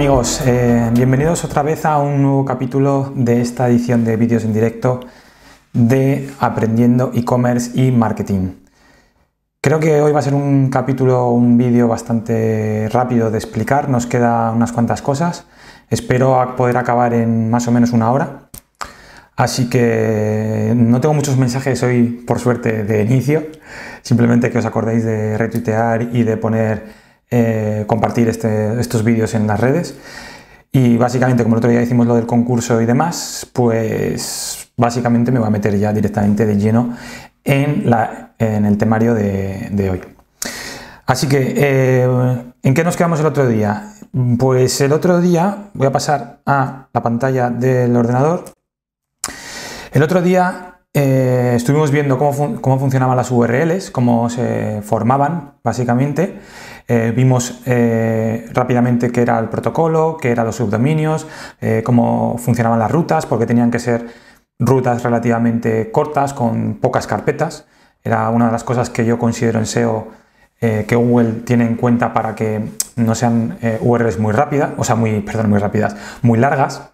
amigos, eh, bienvenidos otra vez a un nuevo capítulo de esta edición de vídeos en directo de Aprendiendo e-commerce y marketing. Creo que hoy va a ser un capítulo, un vídeo bastante rápido de explicar, nos queda unas cuantas cosas, espero poder acabar en más o menos una hora, así que no tengo muchos mensajes hoy por suerte de inicio, simplemente que os acordéis de retuitear y de poner... Eh, compartir este, estos vídeos en las redes. Y básicamente, como el otro día hicimos lo del concurso y demás, pues básicamente me voy a meter ya directamente de lleno en, el temario de, hoy. Así que, eh, ¿en qué nos quedamos el otro día? Pues el otro día voy a pasar a la pantalla del ordenador. El otro día eh, estuvimos viendo cómo, cómo, funcionaban las URLs, cómo se formaban, básicamente. Eh, vimos eh, rápidamente qué era el protocolo, qué eran los subdominios, eh, cómo funcionaban las rutas, porque tenían que ser rutas relativamente cortas, con pocas carpetas. Era una de las cosas que yo considero en SEO que Google tiene en cuenta para que no sean URLs muy rápidas, o sea, muy, perdón, muy rápidas, muy largas.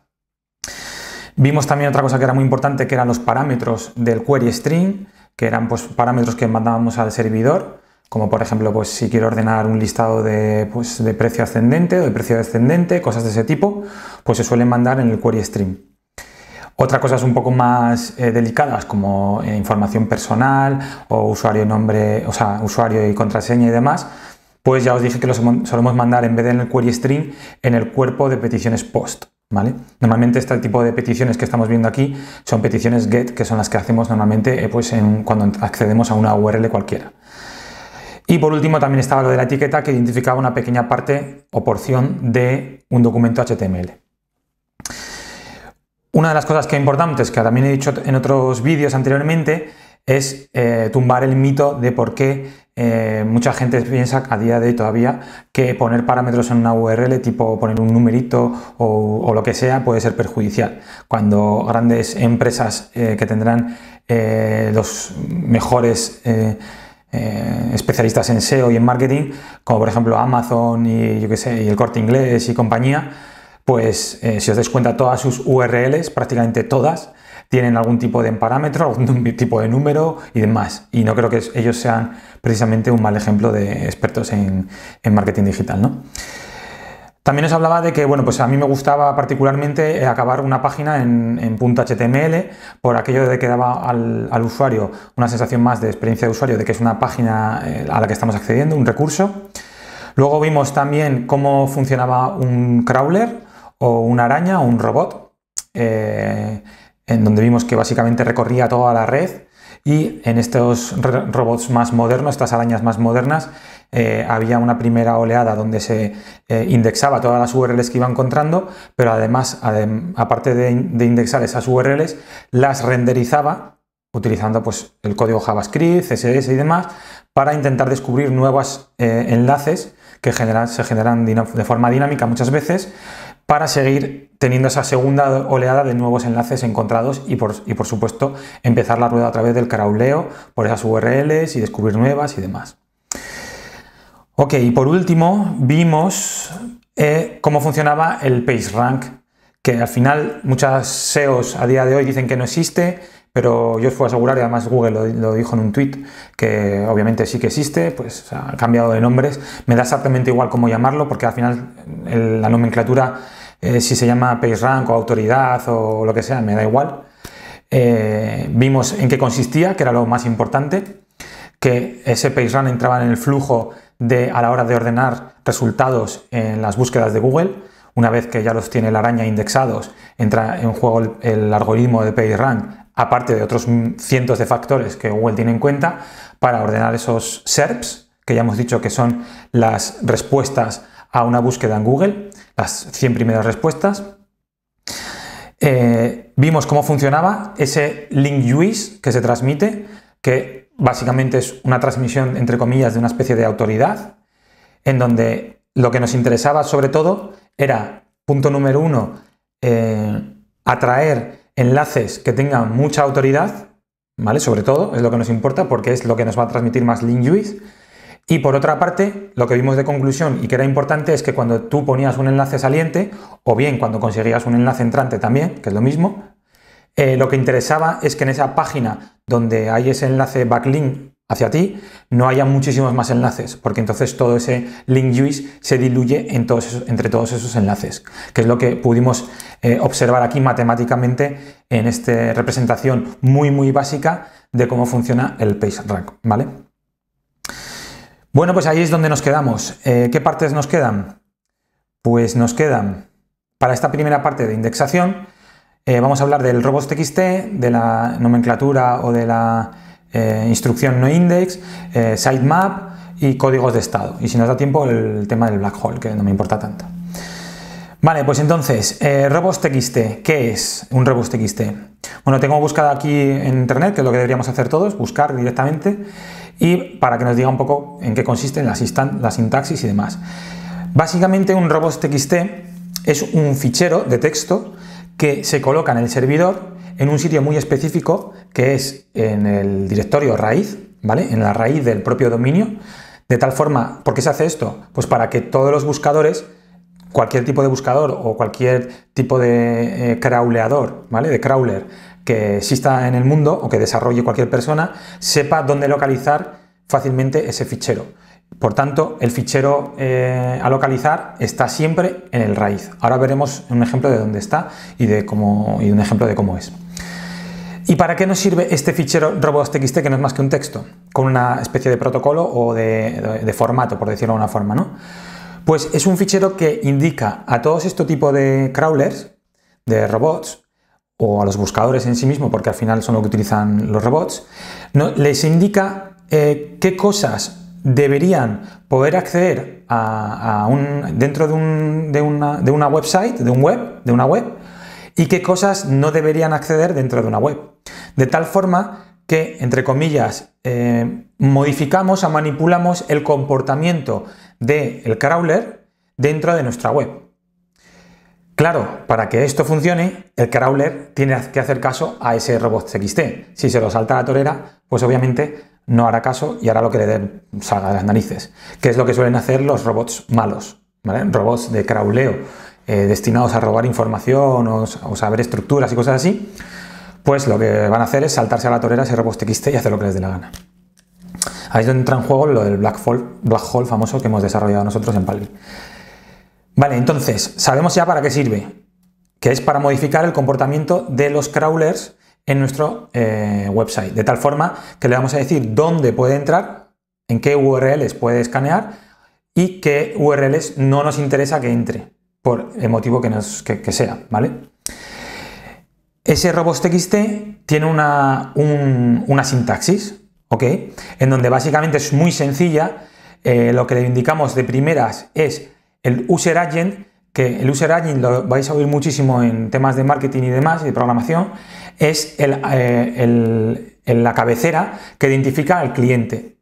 Vimos también otra cosa que era muy importante, que eran los parámetros del query string, que eran pues, parámetros que mandábamos al servidor como por ejemplo, pues si quiero ordenar un listado pues, de, precio ascendente o de precio descendente, cosas de ese tipo, pues se suelen mandar en el query stream. Otras cosas un poco más eh, delicadas, como eh, información personal o usuario, nombre, o sea, usuario y contraseña y demás, pues ya os dije que lo solemos mandar en vez de en el query stream en el cuerpo de peticiones post. ¿Vale? Normalmente este tipo de peticiones que estamos viendo aquí son peticiones GET, que son las que hacemos normalmente eh, pues cuando accedemos a una URL cualquiera. Y por último también estaba lo de la etiqueta que identificaba una pequeña parte o porción de un documento HTML. Una de las cosas que es importante, que también he dicho en otros vídeos anteriormente, es eh, tumbar el mito de por qué eh, mucha gente piensa a día de hoy todavía que poner parámetros en una URL, tipo poner un numerito o, lo que sea, puede ser perjudicial. Cuando grandes empresas eh, que tendrán los mejores eh, especialistas en SEO y en marketing, como por ejemplo Amazon y yo sé, el corte inglés y compañía, pues eh, si os dais cuenta, todas sus URLs, prácticamente todas, tienen algún tipo de parámetro, algún tipo de número y demás. Y no creo que ellos sean precisamente un mal ejemplo de expertos en, en marketing digital, ¿no? También os hablaba de que, bueno, pues a mí me gustaba particularmente eh, acabar una página en, punto .html por aquello de que daba al, usuario una sensación más de experiencia de usuario de que es una página eh, a la que estamos accediendo, un recurso. Luego vimos también cómo funcionaba un crawler o una araña o un robot, eh, en donde vimos que básicamente recorría toda la red y en estos robots más modernos, estas arañas más modernas, eh, había una primera oleada donde se eh, indexaba todas las URLs que iba encontrando, pero además, aparte de, indexar esas URLs, las renderizaba utilizando pues, el código JavaScript, CSS y demás, para intentar descubrir nuevos eh, enlaces que se generan de forma dinámica muchas veces, para seguir teniendo esa segunda oleada de nuevos enlaces encontrados y por, y por supuesto empezar la rueda a través del carauleo por esas URLs y descubrir nuevas y demás. Ok, y por último vimos eh, cómo funcionaba el PageRank, que al final muchas SEOs a día de hoy dicen que no existe, pero yo os puedo asegurar, y además Google lo, dijo en un tweet, que obviamente sí que existe, pues ha cambiado de nombres, me da exactamente igual cómo llamarlo, porque al final la nomenclatura, eh, si se llama PageRank o autoridad o lo que sea, me da igual. Eh, vimos en qué consistía, que era lo más importante, que ese PageRank entraba en el flujo de, a la hora de ordenar resultados en las búsquedas de Google. Una vez que ya los tiene la araña indexados, entra en juego el, algoritmo de PageRank, aparte de otros cientos de factores que Google tiene en cuenta, para ordenar esos SERPs, que ya hemos dicho que son las respuestas a una búsqueda en Google, las 100 primeras respuestas. Eh, vimos cómo funcionaba ese link juice que se transmite, que básicamente es una transmisión, entre comillas, de una especie de autoridad, en donde lo que nos interesaba sobre todo era, punto número uno, eh, atraer enlaces que tengan mucha autoridad, ¿vale? Sobre todo, es lo que nos importa porque es lo que nos va a transmitir más juice Y por otra parte, lo que vimos de conclusión y que era importante es que cuando tú ponías un enlace saliente, o bien cuando conseguías un enlace entrante también, que es lo mismo, eh, lo que interesaba es que en esa página donde hay ese enlace backlink hacia ti, no haya muchísimos más enlaces, porque entonces todo ese link juice se diluye entre todos esos enlaces, que es lo que pudimos eh, observar aquí matemáticamente en esta representación muy, muy básica de cómo funciona el PageRank, ¿vale? Bueno, pues ahí es donde nos quedamos. Eh, ¿Qué partes nos quedan? Pues nos quedan, para esta primera parte de indexación, eh, vamos a hablar del robots.txt, de la nomenclatura o de la eh, instrucción no index, eh, sitemap y códigos de estado. Y si nos da tiempo, el tema del black hole, que no me importa tanto. Vale, pues entonces, robots.txt, ¿qué es un robots.txt? Bueno, tengo buscado aquí en internet, que es lo que deberíamos hacer todos, buscar directamente, y para que nos diga un poco en qué consisten las, sintaxis y demás. Básicamente un robots.txt es un fichero de texto que se coloca en el servidor en un sitio muy específico que es en el directorio raíz, ¿vale? En la raíz del propio dominio. De tal forma, ¿por qué se hace esto? Pues para que todos los buscadores, cualquier tipo de buscador o cualquier tipo de eh, ¿vale? De crawler que exista en el mundo o que desarrolle cualquier persona, sepa dónde localizar fácilmente ese fichero. Por tanto, el fichero eh, a localizar está siempre en el raíz. Ahora veremos un ejemplo de dónde está y, de cómo, y un ejemplo de cómo es. ¿Y para qué nos sirve este fichero robots.txt que no es más que un texto? Con una especie de protocolo o de, formato, por decirlo de alguna forma, ¿no? Pues es un fichero que indica a todos este tipo de crawlers, de robots, o a los buscadores en sí mismo, porque al final son lo que utilizan los robots, ¿no? les indica eh, qué cosas deberían poder acceder a, dentro de, una, website, de un web, de una web, y qué cosas no deberían acceder dentro de una web. De tal forma que, entre comillas, eh, modificamos o manipulamos el comportamiento del crawler dentro de nuestra web. Claro, para que esto funcione, el crawler tiene que hacer caso a ese robot XT. Si se lo salta a la torera, pues obviamente no hará caso y hará lo que le salga de las narices, que es lo que suelen hacer los robots malos, ¿vale? robots de crawleo eh, destinados a robar información o, saber estructuras y cosas así, pues lo que van a hacer es saltarse a la torera ese robot XT y hacer lo que les dé la gana. Ahí es donde entra en juego lo del black hole, famoso que hemos desarrollado nosotros en Palvi. Vale, entonces, sabemos ya para qué sirve, que es para modificar el comportamiento de los crawlers en nuestro eh, website, de tal forma que le vamos a decir dónde puede entrar, en qué URLs puede escanear y qué URLs no nos interesa que entre, por el motivo que, sea, ¿vale? Ese robots.txt tiene una, sintaxis, ¿ok? En donde básicamente es muy sencilla, eh, lo que le indicamos de primeras es el User Agent, que el User Agent lo vais a oír muchísimo en temas de marketing y demás, y de programación, es eh, el, la cabecera que identifica al cliente.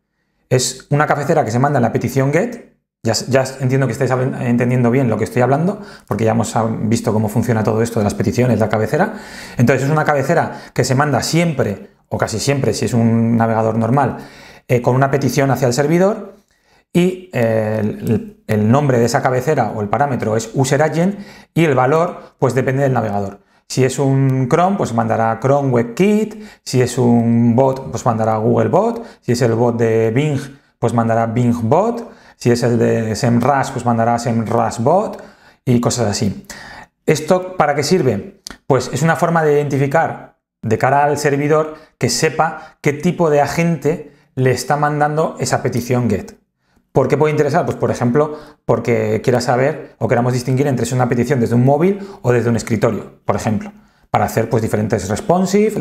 Es una cabecera que se manda en la petición GET. Ya, entiendo que estáis entendiendo bien lo que estoy hablando, porque ya hemos visto cómo funciona todo esto de las peticiones, la cabecera. Entonces es una cabecera que se manda siempre, o casi siempre, si es un navegador normal, eh, con una petición hacia el servidor y eh, el, el nombre de esa cabecera o el parámetro es user agent y el valor pues depende del navegador. Si es un Chrome, pues mandará Chrome WebKit, si es un bot, pues mandará Google Bot, si es el bot de Bing, pues mandará Bing Bot, si es el de SEMrush, pues mandará SEMrush Bot y cosas así. ¿Esto para qué sirve? Pues es una forma de identificar de cara al servidor que sepa qué tipo de agente le está mandando esa petición GET. ¿Por qué puede interesar? Pues por ejemplo, porque quiera saber o queramos distinguir entre si una petición desde un móvil o desde un escritorio, por ejemplo, para hacer pues diferentes responsive,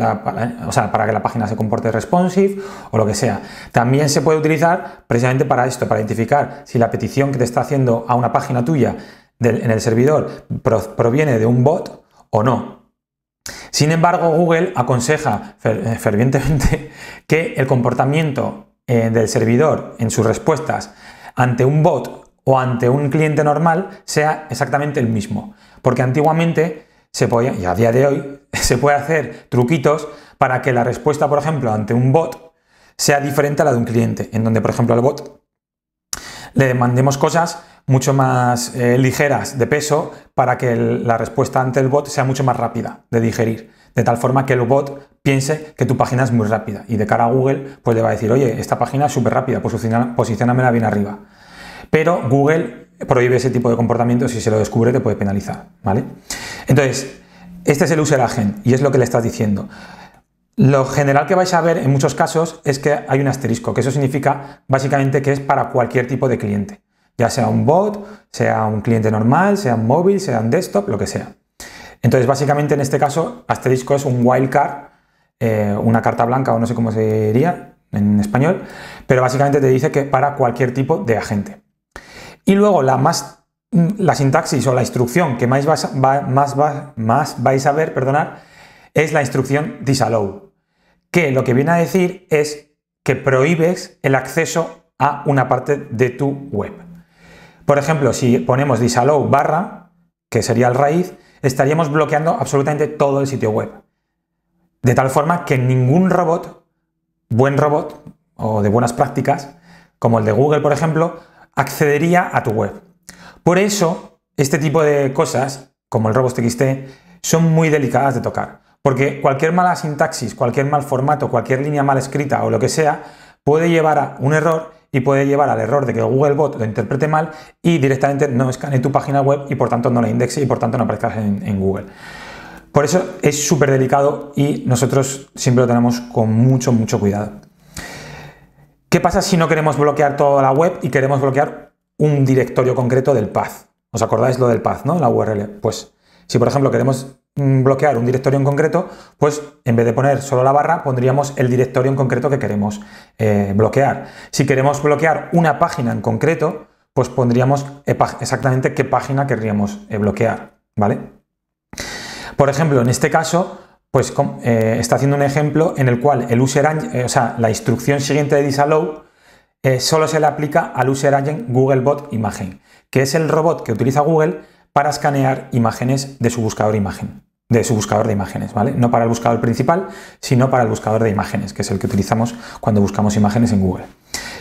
o sea, para que la página se comporte responsive o lo que sea. También se puede utilizar precisamente para esto, para identificar si la petición que te está haciendo a una página tuya en el servidor proviene de un bot o no. Sin embargo, Google aconseja eh, fervientemente que el comportamiento eh, del servidor en sus respuestas ante un bot o ante un cliente normal sea exactamente el mismo. Porque antiguamente se podía, y a día de hoy, se puede hacer truquitos para que la respuesta, por ejemplo, ante un bot sea diferente a la de un cliente, en donde, por ejemplo, al bot le mandemos cosas mucho más eh, ligeras de peso para que la respuesta ante el bot sea mucho más rápida de digerir. De tal forma que el bot piense que tu página es muy rápida y de cara a Google pues le va a decir, oye, esta página es súper rápida, posicionamela bien arriba. Pero Google prohíbe ese tipo de comportamiento, si se lo descubre te puede penalizar, ¿vale? Entonces, este es el user agent y es lo que le estás diciendo. Lo general que vais a ver en muchos casos es que hay un asterisco, que eso significa básicamente que es para cualquier tipo de cliente ya sea un bot, sea un cliente normal, sea un móvil, sea un desktop, lo que sea. Entonces, básicamente en este caso, asterisco es un wildcard, eh, una carta blanca o no sé cómo sería en español, pero básicamente te dice que para cualquier tipo de agente. Y luego la más mm, la sintaxis o la instrucción que más, más, más vais a ver, perdonar, es la instrucción disallow, que lo que viene a decir es que prohíbes el acceso a una parte de tu web. Por ejemplo, si ponemos disallow barra, que sería el raíz, estaríamos bloqueando absolutamente todo el sitio web. De tal forma que ningún robot, buen robot o de buenas prácticas, como el de Google, por ejemplo, accedería a tu web. Por eso, este tipo de cosas, como el robots.txt, son muy delicadas de tocar. Porque cualquier mala sintaxis, cualquier mal formato, cualquier línea mal escrita o lo que sea, puede llevar a un error y puede llevar al error de que Googlebot lo interprete mal y directamente no escanee tu página web y por tanto no la indexe y por tanto no aparezcas en, en Google. Por eso es súper delicado y nosotros siempre lo tenemos con mucho, mucho cuidado. ¿Qué pasa si no queremos bloquear toda la web y queremos bloquear un directorio concreto del path? ¿Os acordáis lo del path, no? La URL. Pues si por ejemplo queremos bloquear un directorio en concreto, pues en vez de poner solo la barra, pondríamos el directorio en concreto que queremos eh, bloquear. Si queremos bloquear una página en concreto, pues pondríamos eh, exactamente qué página querríamos eh, bloquear, ¿vale? Por ejemplo, en este caso, pues está haciendo un ejemplo en el cual el user o sea, la instrucción siguiente de disallow solo se le aplica al user agent Googlebot imagen, que es el robot que utiliza Google para escanear imágenes de su buscador de imagen, de su buscador de imágenes, ¿vale? No para el buscador principal, sino para el buscador de imágenes, que es el que utilizamos cuando buscamos imágenes en Google.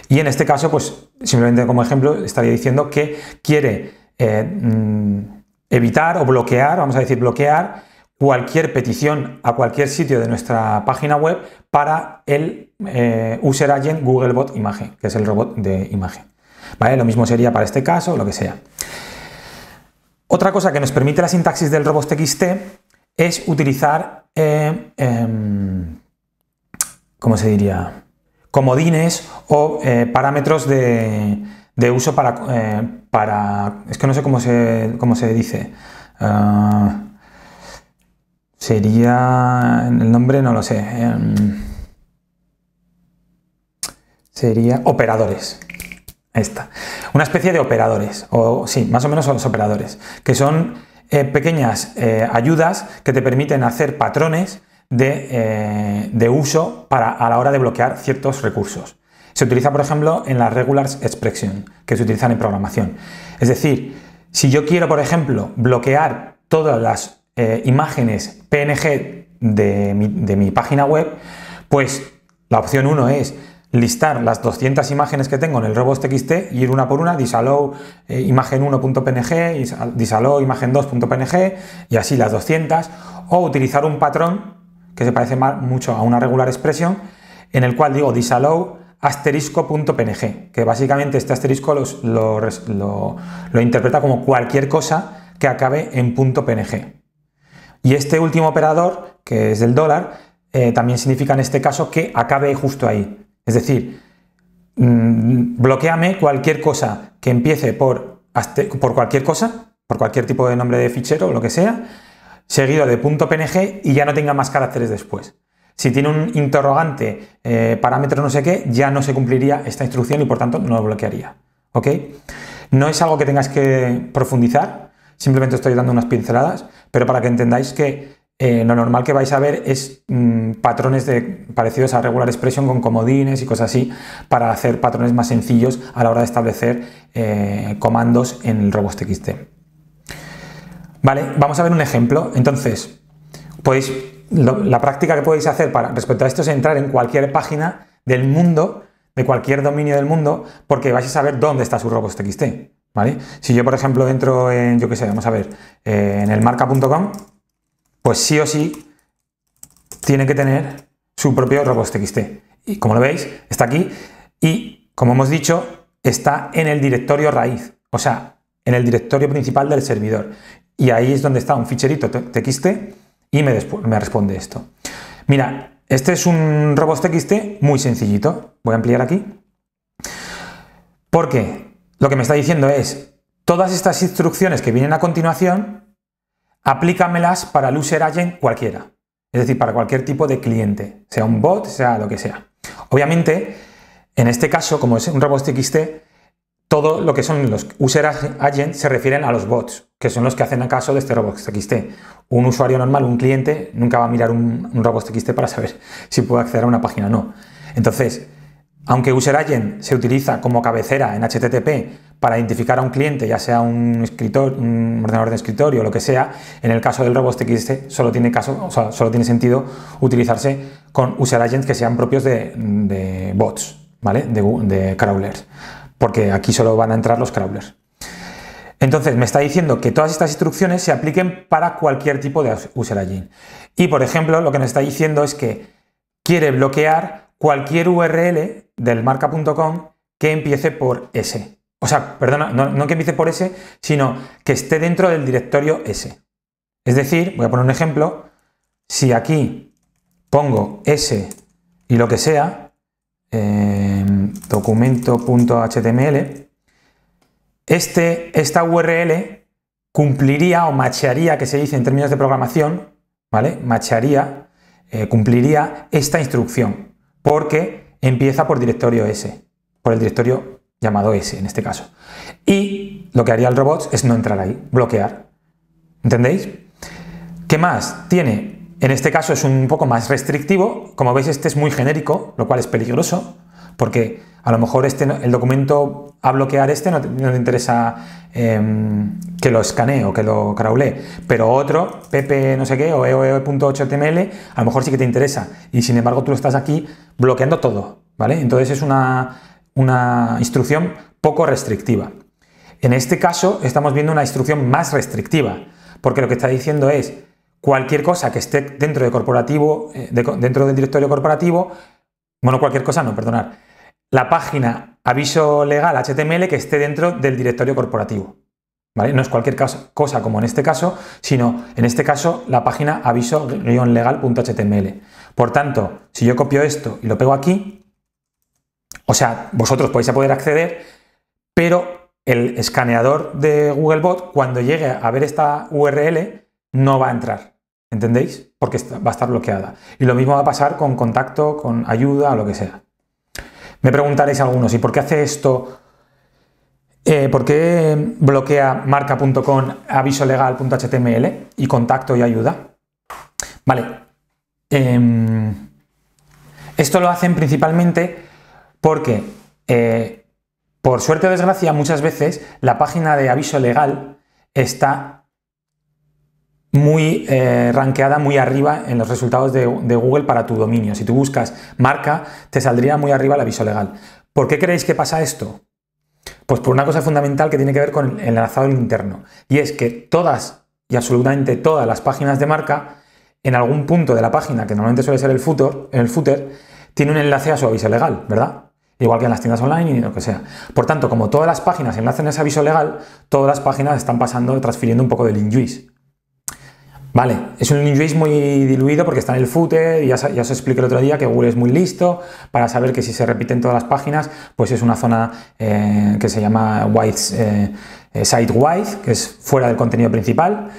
Y en este caso, pues simplemente como ejemplo, estaría diciendo que quiere eh, mm, evitar o bloquear, vamos a decir bloquear, cualquier petición a cualquier sitio de nuestra página web para el eh, User Agent Googlebot Imagen, que es el robot de imagen. ¿Vale? Lo mismo sería para este caso, lo que sea. Otra cosa que nos permite la sintaxis del Txt es utilizar, eh, em, ¿cómo se diría? Comodines o eh, parámetros de, uso para, eh, para... Es que no sé cómo se, cómo se dice. Ah, sería. sería... El nombre no lo sé. Em, sería operadores. Esta. Una especie de operadores, o sí, más o menos son los operadores, que son eh, pequeñas eh, ayudas que te permiten hacer patrones eh, de, uso para, a la hora de bloquear ciertos recursos. Se utiliza, por ejemplo, en las Regulars Expression, que se utilizan en programación. Es decir, si yo quiero, por ejemplo, bloquear todas las imágenes PNG de mi, de mi página web, pues la opción 1 es listar las 200 imágenes que tengo en el robots.txt y ir una por una, disallow eh, imagen 1.png, disallow imagen 2.png y así las 200, o utilizar un patrón que se parece mucho a una regular expresión, en el cual digo disallow asterisco.png, que básicamente este asterisco lo, interpreta como cualquier cosa que acabe en .png. Y este último operador, que es el dólar, eh, también significa en este caso que acabe justo ahí. Es decir, bloquéame mm, bloqueame cualquier cosa que empiece por, cualquier cosa, por cualquier tipo de nombre de fichero o lo que sea, seguido de .png y ya no tenga más caracteres después. Si tiene un interrogante, eh, parámetro no sé qué, ya no se cumpliría esta instrucción y por tanto no lo bloquearía. ¿Ok? No es algo que tengas que profundizar, simplemente estoy dando unas pinceladas, pero para que entendáis que eh, lo normal que vais a ver es mm, patrones de, parecidos a regular expression con comodines y cosas así para hacer patrones más sencillos a la hora de establecer eh, comandos en el robots.txt. Vale, vamos a ver un ejemplo. Entonces, pues la práctica que podéis hacer para, respecto a esto es entrar en cualquier página del mundo, de cualquier dominio del mundo, porque vais a saber dónde está su robots.txt. ¿Vale? Si yo, por ejemplo, entro en, yo qué sé, vamos a ver, eh, en el marca.com, pues sí o sí tiene que tener su propio robots.txt. Y como lo veis, está aquí y, como hemos dicho, está en el directorio raíz, o sea, en el directorio principal del servidor. Y ahí es donde está un ficherito txt y me, responde esto. Mira, este es un robots.txt muy sencillito. Voy a ampliar aquí. Porque lo que me está diciendo es, todas estas instrucciones que vienen a continuación aplícamelas para el user agent cualquiera, es decir, para cualquier tipo de cliente, sea un bot, sea lo que sea. Obviamente, en este caso, como es un robot xt todo lo que son los user agents se refieren a los bots, que son los que hacen caso de este robot robots.txt. Un usuario normal, un cliente, nunca va a mirar un, robot para saber si puede acceder a una página o no. Entonces, aunque user agent se utiliza como cabecera en HTTP para identificar a un cliente, ya sea un, escritor, un ordenador de escritorio o lo que sea, en el caso del robot, solo tiene, caso, o sea, solo tiene sentido utilizarse con user agents que sean propios de, bots, ¿vale? De, de, crawlers, porque aquí solo van a entrar los crawlers. Entonces me está diciendo que todas estas instrucciones se apliquen para cualquier tipo de user agent. Y por ejemplo, lo que nos está diciendo es que quiere bloquear cualquier URL del marca.com que empiece por S. O sea, perdona, no, que empiece por S, sino que esté dentro del directorio S. Es decir, voy a poner un ejemplo, si aquí pongo S y lo que sea, eh, documento.html, este, esta URL cumpliría o machearía, que se dice en términos de programación, ¿vale? Machearía, eh, cumpliría esta instrucción, porque empieza por directorio S, por el directorio llamado S en este caso. Y lo que haría el robot es no entrar ahí, bloquear. ¿Entendéis? ¿Qué más? Tiene, en este caso es un poco más restrictivo, como veis este es muy genérico, lo cual es peligroso, porque a lo mejor este, el documento a bloquear este no te, interesa em, que lo escanee o que lo crawlee, pero otro, pp no sé qué o eoe.html, a lo mejor sí que te interesa y sin embargo tú lo estás aquí bloqueando todo, ¿vale? Entonces es una una instrucción poco restrictiva. En este caso estamos viendo una instrucción más restrictiva, porque lo que está diciendo es cualquier cosa que esté dentro, de corporativo, eh, dentro del directorio corporativo, bueno, cualquier cosa no, perdonar, la página aviso legal HTML que esté dentro del directorio corporativo. ¿Vale? No es cualquier cosa como en este caso, sino en este caso la página aviso-legal.html. Por tanto, si yo copio esto y lo pego aquí, o sea, vosotros podéis poder acceder, pero el escaneador de Googlebot, cuando llegue a ver esta URL, no va a entrar. ¿Entendéis? Porque va a estar bloqueada. Y lo mismo va a pasar con contacto, con ayuda lo que sea. Me preguntaréis algunos, ¿y por qué hace esto? Eh, ¿Por qué bloquea marca.com, avisolegal.html y contacto y ayuda? Vale. Em, esto lo hacen principalmente porque, eh, por suerte o desgracia, muchas veces la página de aviso legal está muy eh, ranqueada muy arriba en los resultados de, Google para tu dominio. Si tú buscas marca, te saldría muy arriba el aviso legal. ¿Por qué creéis que pasa esto? Pues por una cosa fundamental que tiene que ver con el enlazado interno. Y es que todas y absolutamente todas las páginas de marca, en algún punto de la página, que normalmente suele ser el footer, el footer tiene un enlace a su aviso legal, ¿verdad? igual que en las tiendas online y lo que sea. Por tanto, como todas las páginas enlacen ese aviso legal, todas las páginas están pasando, transfiriendo un poco del injuice. Vale, es un injuice muy diluido porque está en el footer, y ya, os expliqué el otro día que Google es muy listo para saber que si se repiten todas las páginas, pues es una zona eh, que se llama white, eh, eh, site wide, que es fuera del contenido principal,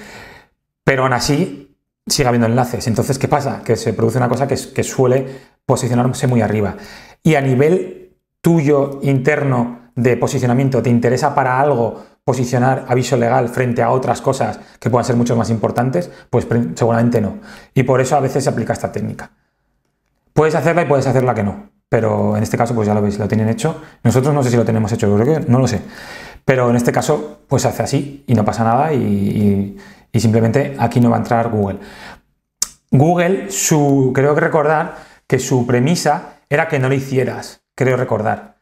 pero aún así sigue habiendo enlaces. Entonces, ¿qué pasa? Que se produce una cosa que, que suele posicionarse muy arriba. Y a nivel tuyo interno de posicionamiento te interesa para algo posicionar aviso legal frente a otras cosas que puedan ser mucho más importantes, pues seguramente no. Y por eso a veces se aplica esta técnica. Puedes hacerla y puedes hacerla que no. Pero en este caso, pues ya lo veis, lo tienen hecho. Nosotros no sé si lo tenemos hecho, yo creo que no lo sé. Pero en este caso, pues se hace así y no pasa nada y, simplemente aquí no va a entrar Google. Google, su, creo que recordar que su premisa era que no lo hicieras creo recordar.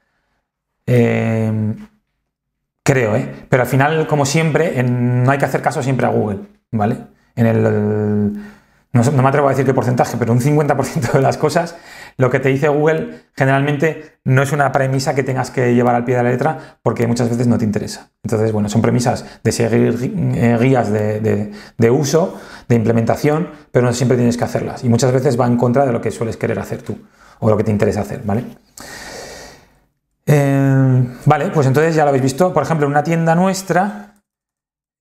Em, creo, ¿eh? Pero al final, como siempre, no hay que hacer caso siempre a Google, ¿vale? En el, no, me atrevo a decir qué porcentaje, pero un 50% de las cosas, lo que te dice Google generalmente no es una premisa que tengas que llevar al pie de la letra porque muchas veces no te interesa. Entonces, bueno, son premisas de seguir eh, guías de, de uso, de implementación, pero no siempre tienes que hacerlas. Y muchas veces va en contra de lo que sueles querer hacer tú o lo que te interesa hacer, ¿vale? Em, vale, pues entonces ya lo habéis visto. Por ejemplo, en una tienda nuestra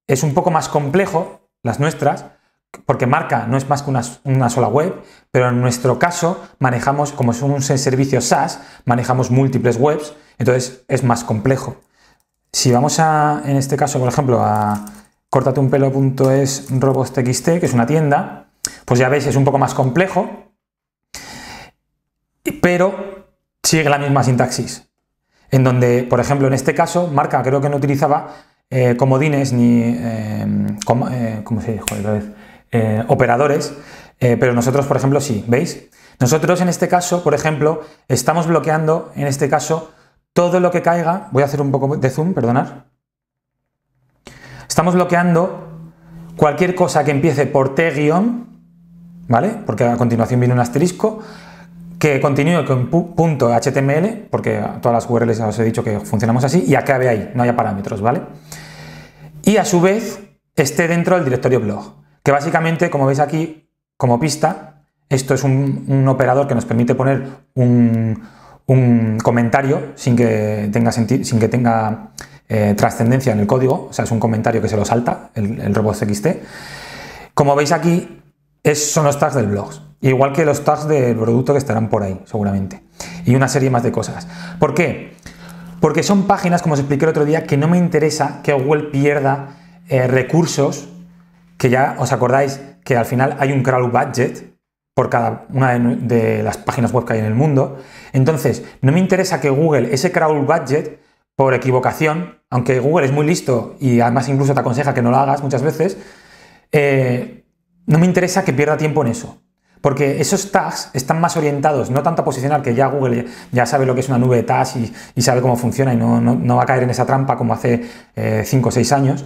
es un poco más complejo, las nuestras, porque marca no es más que una, sola web, pero en nuestro caso manejamos, como es un servicio SaaS, manejamos múltiples webs, entonces es más complejo. Si vamos a, en este caso, por ejemplo, a cortateunpelo.es robots.txt, que es una tienda, pues ya veis, es un poco más complejo, pero sigue la misma sintaxis en donde, por ejemplo, en este caso, marca creo que no utilizaba eh, comodines ni, eh, eh, ¿cómo se operadores, pero nosotros, por ejemplo, sí, ¿veis? Nosotros en este caso, por ejemplo, estamos bloqueando, en este caso, todo lo que caiga, voy a hacer un poco de zoom, perdonar, estamos bloqueando cualquier cosa que empiece por T guión, ¿vale? Porque a continuación viene un asterisco, que continúe con punto .html, porque todas las URLs os he dicho que funcionamos así, y acabe ahí, no haya parámetros, ¿vale? Y a su vez esté dentro del directorio blog, que básicamente, como veis aquí, como pista, esto es un, operador que nos permite poner un, comentario sin que tenga, sin que tenga eh, trascendencia en el código, o sea, es un comentario que se lo salta el, robot XT. Como veis aquí, son los tags del blog. Igual que los tags del producto que estarán por ahí, seguramente. Y una serie más de cosas. ¿Por qué? Porque son páginas, como os expliqué el otro día, que no me interesa que Google pierda eh, recursos, que ya os acordáis que al final hay un crawl budget por cada una de, las páginas web que hay en el mundo. Entonces, no me interesa que Google, ese crawl budget, por equivocación, aunque Google es muy listo y además incluso te aconseja que no lo hagas muchas veces, eh, no me interesa que pierda tiempo en eso. Porque esos tags están más orientados, no tanto a posicionar, que ya Google ya sabe lo que es una nube de tags y, sabe cómo funciona y no, va a caer en esa trampa como hace 5 eh, o 6 años,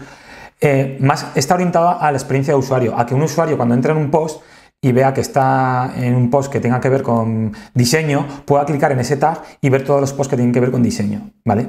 eh, más está orientado a la experiencia de usuario, a que un usuario cuando entra en un post y vea que está en un post que tenga que ver con diseño, pueda clicar en ese tag y ver todos los posts que tienen que ver con diseño, ¿vale?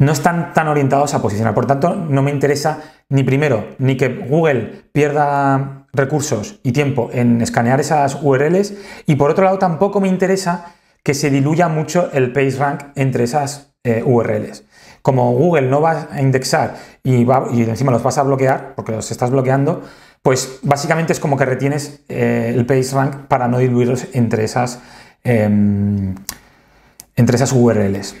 no están tan orientados a posicionar. Por tanto, no me interesa ni primero, ni que Google pierda recursos y tiempo en escanear esas URLs y por otro lado tampoco me interesa que se diluya mucho el page rank entre esas eh, URLs. Como Google no va a indexar y, va, encima los vas a bloquear, porque los estás bloqueando, pues básicamente es como que retienes eh, el page rank para no diluirlos entre esas, em, entre esas URLs.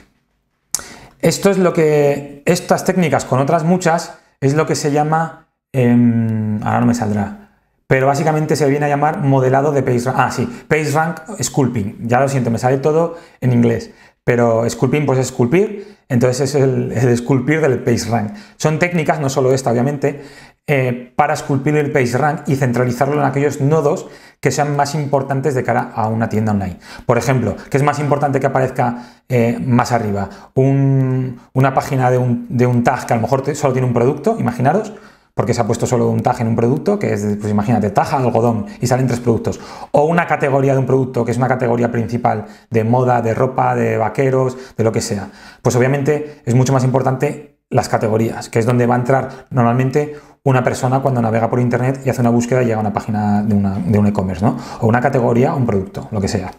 Esto es lo que, estas técnicas con otras muchas, es lo que se llama, em, ahora no me saldrá, pero básicamente se viene a llamar modelado de PageRank. Ah, sí, PageRank Sculping. Ya lo siento, me sale todo en inglés. Pero Sculping, pues es esculpir, entonces es el, esculpir del PageRank. Son técnicas, no solo esta, obviamente, eh, para esculpir el PageRank y centralizarlo en aquellos nodos que sean más importantes de cara a una tienda online. Por ejemplo, ¿qué es más importante que aparezca eh, más arriba? una página de un, tag que a lo mejor solo tiene un producto, imaginaros, porque se ha puesto solo un tag en un producto, que es, pues imagínate, taja, algodón, y salen tres productos. O una categoría de un producto, que es una categoría principal de moda, de ropa, de vaqueros, de lo que sea. Pues obviamente es mucho más importante las categorías, que es donde va a entrar normalmente una persona cuando navega por internet y hace una búsqueda y llega a una página de, de un e-commerce, ¿no? O una categoría, un producto, lo que sea.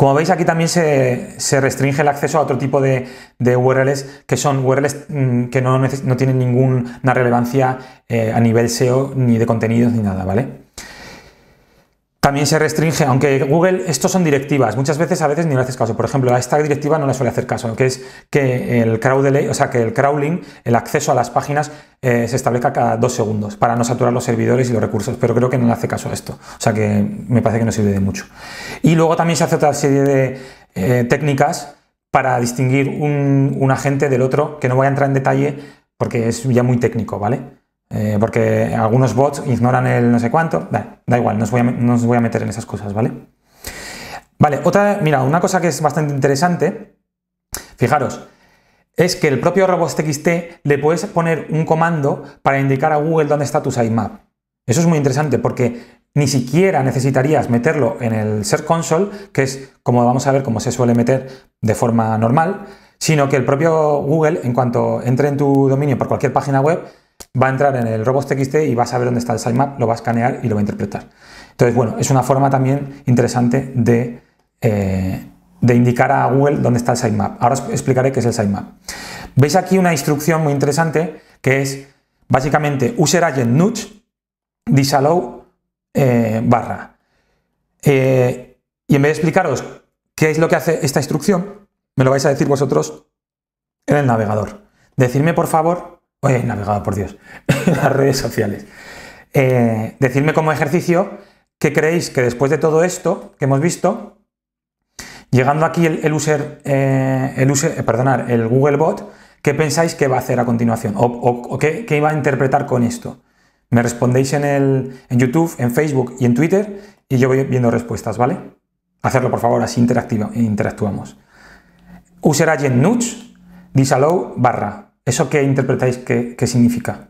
Como veis, aquí también se, restringe el acceso a otro tipo de, URLs que son URLs mm, que no, tienen ninguna relevancia eh, a nivel SEO ni de contenidos ni nada, ¿vale? También se restringe, aunque Google, estos son directivas, muchas veces a veces ni le haces caso. Por ejemplo, a esta directiva no le suele hacer caso, que es que el o sea, que el crawling, el acceso a las páginas, eh, se establezca cada dos segundos para no saturar los servidores y los recursos, pero creo que no le hace caso a esto. O sea que me parece que no sirve de mucho. Y luego también se hace otra serie de eh, técnicas para distinguir un, un agente del otro, que no voy a entrar en detalle porque es ya muy técnico, ¿vale? Eh, porque algunos bots ignoran el no sé cuánto. Da, igual, no os, voy a, meter en esas cosas, ¿vale? Vale, otra, mira, una cosa que es bastante interesante, fijaros, es que el propio robots.txt le puedes poner un comando para indicar a Google dónde está tu sitemap. Eso es muy interesante porque ni siquiera necesitarías meterlo en el Search Console, que es como vamos a ver cómo se suele meter de forma normal, sino que el propio Google, en cuanto entre en tu dominio por cualquier página web, va a entrar en el robots.txt y va a saber dónde está el sitemap, lo va a escanear y lo va a interpretar. Entonces, bueno, es una forma también interesante eh, de, indicar a Google dónde está el sitemap. Ahora os explicaré qué es el sitemap. Veis aquí una instrucción muy interesante que es básicamente user agent nudge disallow eh, barra. Eh, y en vez de explicaros qué es lo que hace esta instrucción, me lo vais a decir vosotros en el navegador. Decidme, por favor, Oye, navegado, por Dios, las redes sociales. Eh, como ejercicio qué creéis que después de todo esto que hemos visto, llegando aquí el, user, el user, eh, eh, perdonar, el Google Bot, ¿qué pensáis que va a hacer a continuación? ¿O, qué, iba a interpretar con esto? Me respondéis en, el, en YouTube, en Facebook y en Twitter y yo voy viendo respuestas, ¿vale? Hacerlo, por favor, así interactuamos. User agent nudge disallow barra ¿Eso qué interpretáis que, significa?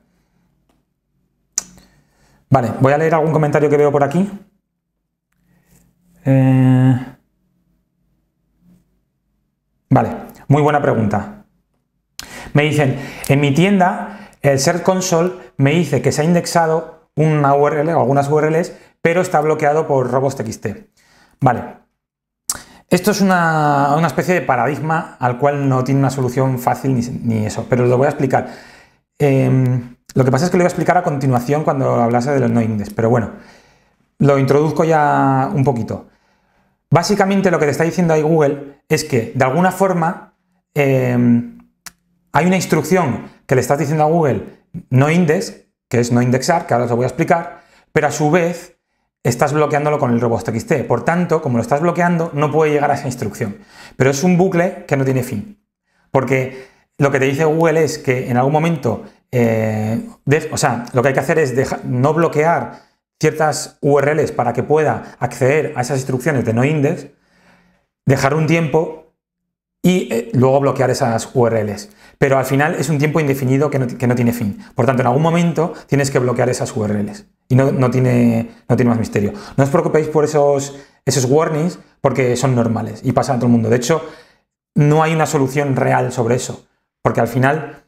Vale, voy a leer algún comentario que veo por aquí. Eh, vale, muy buena pregunta. Me dicen, en mi tienda, el Search Console me dice que se ha indexado una URL o algunas URLs, pero está bloqueado por robots.txt. Vale, esto es una, especie de paradigma al cual no tiene una solución fácil ni, eso, pero os lo voy a explicar. Em, lo que pasa es que lo voy a explicar a continuación cuando hablase de los no index, pero bueno, lo introduzco ya un poquito. Básicamente lo que te está diciendo ahí Google es que de alguna forma em, hay una instrucción que le estás diciendo a Google no index, que es no indexar, que ahora os lo voy a explicar, pero a su vez estás bloqueándolo con el robots.txt. Por tanto, como lo estás bloqueando, no puede llegar a esa instrucción. Pero es un bucle que no tiene fin. Porque lo que te dice Google es que en algún momento, eh, o sea, lo que hay que hacer es no bloquear ciertas URLs para que pueda acceder a esas instrucciones de no index, dejar un tiempo y eh, luego bloquear esas URLs. Pero al final es un tiempo indefinido que no, tiene fin. Por tanto, en algún momento tienes que bloquear esas URLs. Y no, tiene, no tiene más misterio. No os preocupéis por esos, esos warnings porque son normales y pasan a todo el mundo. De hecho, no hay una solución real sobre eso. Porque al final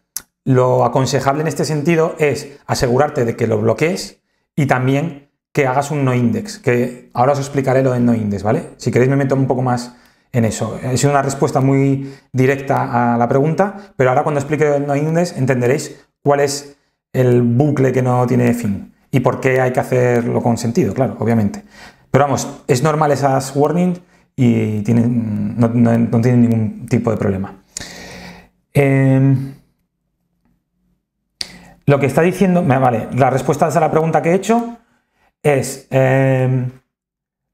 lo aconsejable en este sentido es asegurarte de que lo bloquees y también que hagas un no index, que ahora os explicaré lo del no index, ¿vale? Si queréis me meto un poco más en eso. Es una respuesta muy directa a la pregunta, pero ahora cuando explique el no entenderéis cuál es el bucle que no tiene fin y por qué hay que hacerlo con sentido, claro, obviamente. Pero vamos, es normal esas warnings y no, tienen ningún tipo de problema. Em, lo que está diciendo, vale, la respuesta a la pregunta que he hecho es... Em,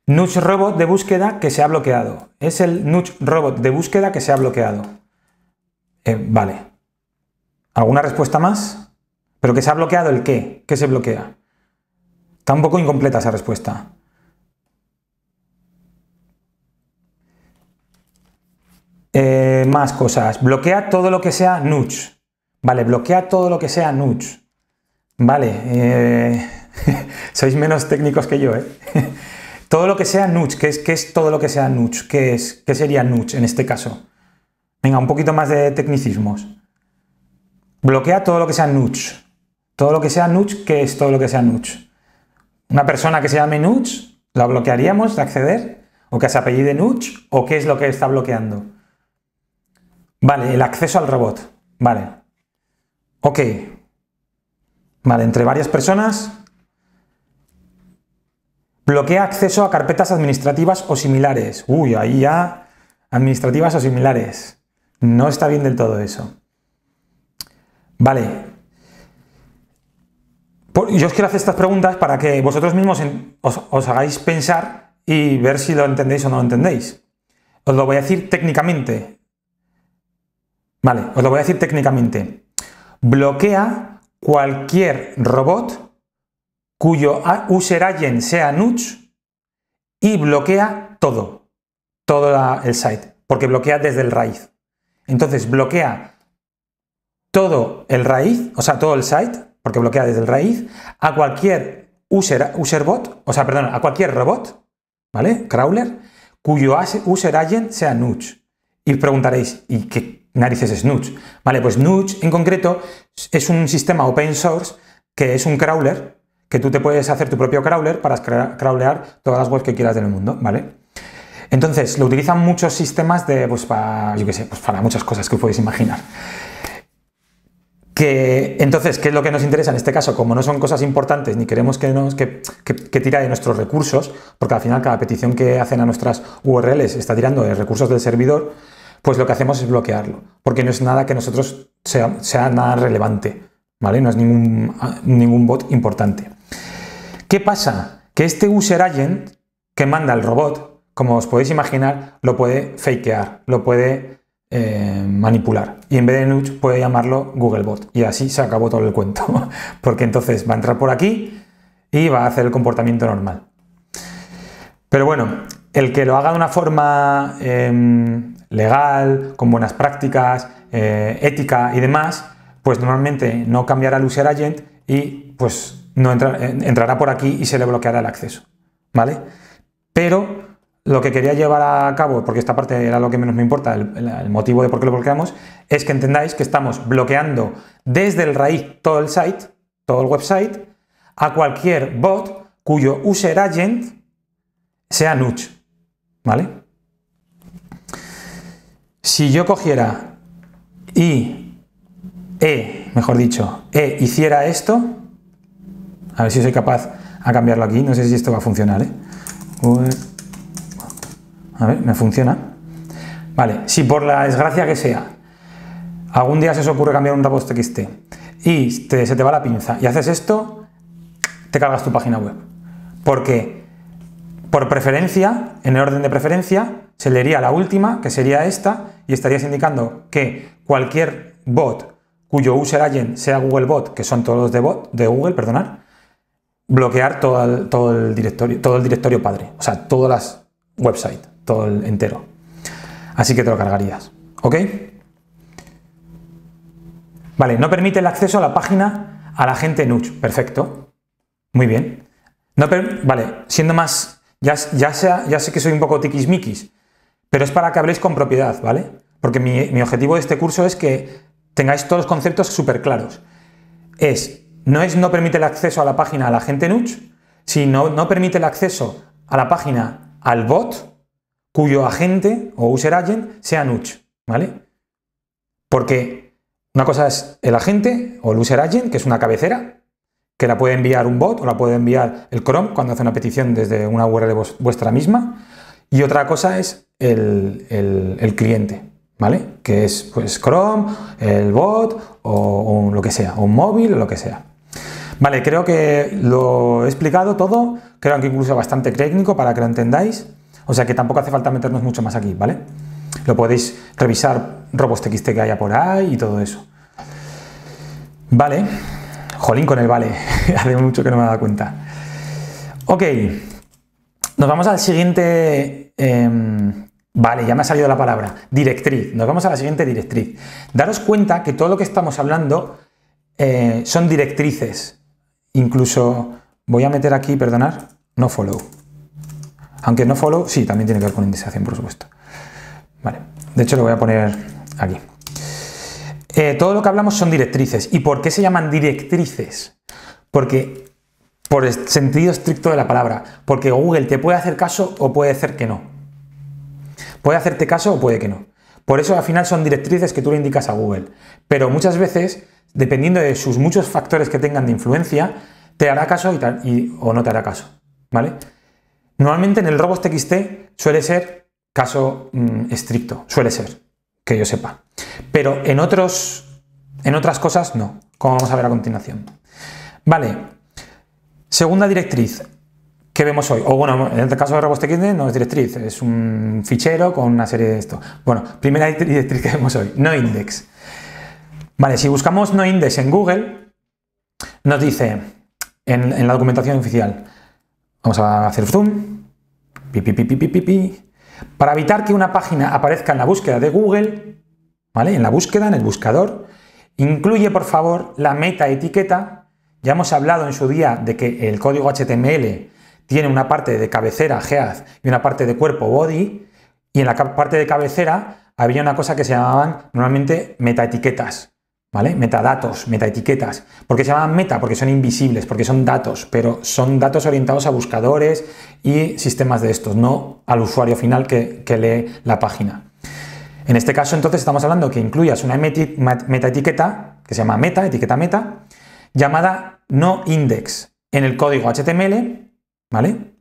Nudge Robot de búsqueda que se ha bloqueado. Es el Nudge Robot de búsqueda que se ha bloqueado. Eh, vale. ¿Alguna respuesta más? ¿Pero que se ha bloqueado el qué? ¿Qué se bloquea? Está un poco incompleta esa respuesta. Eh, más cosas. Bloquea todo lo que sea Nudge. Vale, bloquea todo lo que sea Nudge. Vale. Eh, sois menos técnicos que yo, ¿eh? Todo lo que sea Nutch, ¿qué es, es todo lo que sea Nutch, ¿Qué, es, sería Nutch en este caso? Venga, un poquito más de tecnicismos. Bloquea todo lo que sea Nutch, Todo lo que sea Nutch, ¿qué es todo lo que sea Nutch. Una persona que se llame Nudge, ¿la bloquearíamos de acceder? ¿O que se apellide Nutch ¿O qué es lo que está bloqueando? Vale, el acceso al robot. Vale. Ok. Vale, entre varias personas Bloquea acceso a carpetas administrativas o similares. Uy, ahí ya administrativas o similares. No está bien del todo eso. Vale. yo os quiero hacer estas preguntas para que vosotros mismos os, os hagáis pensar y ver si lo entendéis o no lo entendéis. Os lo voy a decir técnicamente. Vale, os lo voy a decir técnicamente. Bloquea cualquier robot cuyo user agent sea Nuts y bloquea todo, todo el site, porque bloquea desde el raíz. Entonces bloquea todo el raíz, o sea, todo el site, porque bloquea desde el raíz, a cualquier user, user bot, o sea, perdón, a cualquier robot, ¿vale? Crawler, cuyo user agent sea Nuts. Y preguntaréis, ¿y qué narices es Nuts? Vale, pues Nuts en concreto es un sistema open source que es un crawler que tú te puedes hacer tu propio crawler para crawlear todas las webs que quieras del mundo, ¿vale? Entonces, lo utilizan muchos sistemas de, pues, para, yo qué sé, pues para muchas cosas que podéis imaginar. Que, entonces, ¿qué es lo que nos interesa en este caso? Como no son cosas importantes ni queremos que, nos, que, de nuestros recursos, porque al final cada petición que hacen a nuestras URLs está tirando de recursos del servidor, pues lo que hacemos es bloquearlo, porque no es nada que nosotros sea, nada relevante, ¿vale? No es ningún, ah, ningún bot importante. ¿Qué pasa? Que este user agent que manda el robot, como os podéis imaginar, lo puede fakear, lo puede eh, manipular. Y en vez de Nudge puede llamarlo Googlebot. Y así se acabó todo el cuento. Porque entonces va a entrar por aquí y va a hacer el comportamiento normal. Pero bueno, el que lo haga de una forma em, legal, con buenas prácticas, eh, ética y demás, pues normalmente no cambiará el user agent y pues no entrará por aquí y se le bloqueará el acceso. ¿Vale? Pero lo que quería llevar a cabo, porque esta parte era lo que menos me importa, el, motivo de por qué lo bloqueamos, es que entendáis que estamos bloqueando desde el raíz todo el site, todo el website, a cualquier bot cuyo user agent sea Nudge. ¿Vale? Si yo cogiera y, e, mejor dicho, e hiciera esto, a ver si soy capaz a cambiarlo aquí. No sé si esto va a funcionar. ¿eh? A ver, me funciona. Vale, si por la desgracia que sea, algún día se os ocurre cambiar un que TXT y se te va la pinza y haces esto, te cargas tu página web. Porque por preferencia, en el orden de preferencia, se leería la última, que sería esta, y estarías indicando que cualquier bot cuyo user agent sea Google Bot, que son todos los de bot, de Google, perdonad, bloquear todo el, todo el, directorio, todo el directorio padre, o sea, todas las websites, todo el entero. Así que te lo cargarías, ¿ok? Vale, no permite el acceso a la página a la gente nuch, perfecto, muy bien. No vale, siendo más, ya, ya, sea, ya sé que soy un poco tiquismiquis, pero es para que habléis con propiedad, ¿vale? Porque mi, mi objetivo de este curso es que tengáis todos los conceptos súper claros. Es no es no permite el acceso a la página al agente gente sino no permite el acceso a la página al bot cuyo agente o user agent sea nuch. ¿vale? Porque una cosa es el agente o el user agent, que es una cabecera, que la puede enviar un bot o la puede enviar el Chrome cuando hace una petición desde una URL vuestra misma. Y otra cosa es el, cliente, ¿vale? Que es pues Chrome, el bot o, lo que sea, un móvil o lo que sea. Vale, creo que lo he explicado todo, creo que incluso bastante técnico para que lo entendáis, o sea que tampoco hace falta meternos mucho más aquí, ¿vale? Lo podéis revisar robots.txt que haya por ahí y todo eso. Vale, jolín con el vale, hace mucho que no me he dado cuenta. Ok, nos vamos al siguiente... Em, vale, ya me ha salido la palabra. Directriz. Nos vamos a la siguiente directriz. Daros cuenta que todo lo que estamos hablando eh, son directrices. Incluso voy a meter aquí, perdonar, no follow. Aunque no follow, sí, también tiene que ver con indexación, por supuesto. Vale, de hecho lo voy a poner aquí. Eh, todo lo que hablamos son directrices. ¿Y por qué se llaman directrices? Porque, por el sentido estricto de la palabra, porque Google te puede hacer caso o puede hacer que no. Puede hacerte caso o puede que no. Por eso al final son directrices que tú le indicas a Google. Pero muchas veces, dependiendo de sus muchos factores que tengan de influencia, te hará caso y, y, o no te hará caso. ¿Vale? Normalmente en el Robots TXT suele ser caso mm, estricto, suele ser, que yo sepa. Pero en, otros, en otras cosas no, como vamos a ver a continuación. Vale. Segunda directriz, ¿Qué vemos hoy? O bueno, en el caso de RobustXD no es directriz, es un fichero con una serie de esto. Bueno, primera directriz que vemos hoy, no index. Vale, si buscamos no index en Google, nos dice en, la documentación oficial, vamos a hacer zoom, pi, pi, pi, para evitar que una página aparezca en la búsqueda de Google, ¿vale? En la búsqueda, en el buscador, incluye por favor la meta etiqueta. Ya hemos hablado en su día de que el código HTML tiene una parte de cabecera, head, y una parte de cuerpo, body, y en la parte de cabecera había una cosa que se llamaban normalmente metaetiquetas, ¿vale? Metadatos, metaetiquetas. ¿Por qué se llaman meta? Porque son invisibles, porque son datos, pero son datos orientados a buscadores y sistemas de estos, no al usuario final que, que lee la página. En este caso, entonces, estamos hablando que incluyas una metaetiqueta, que se llama meta, etiqueta meta, llamada no index en el código HTML ¿Vale?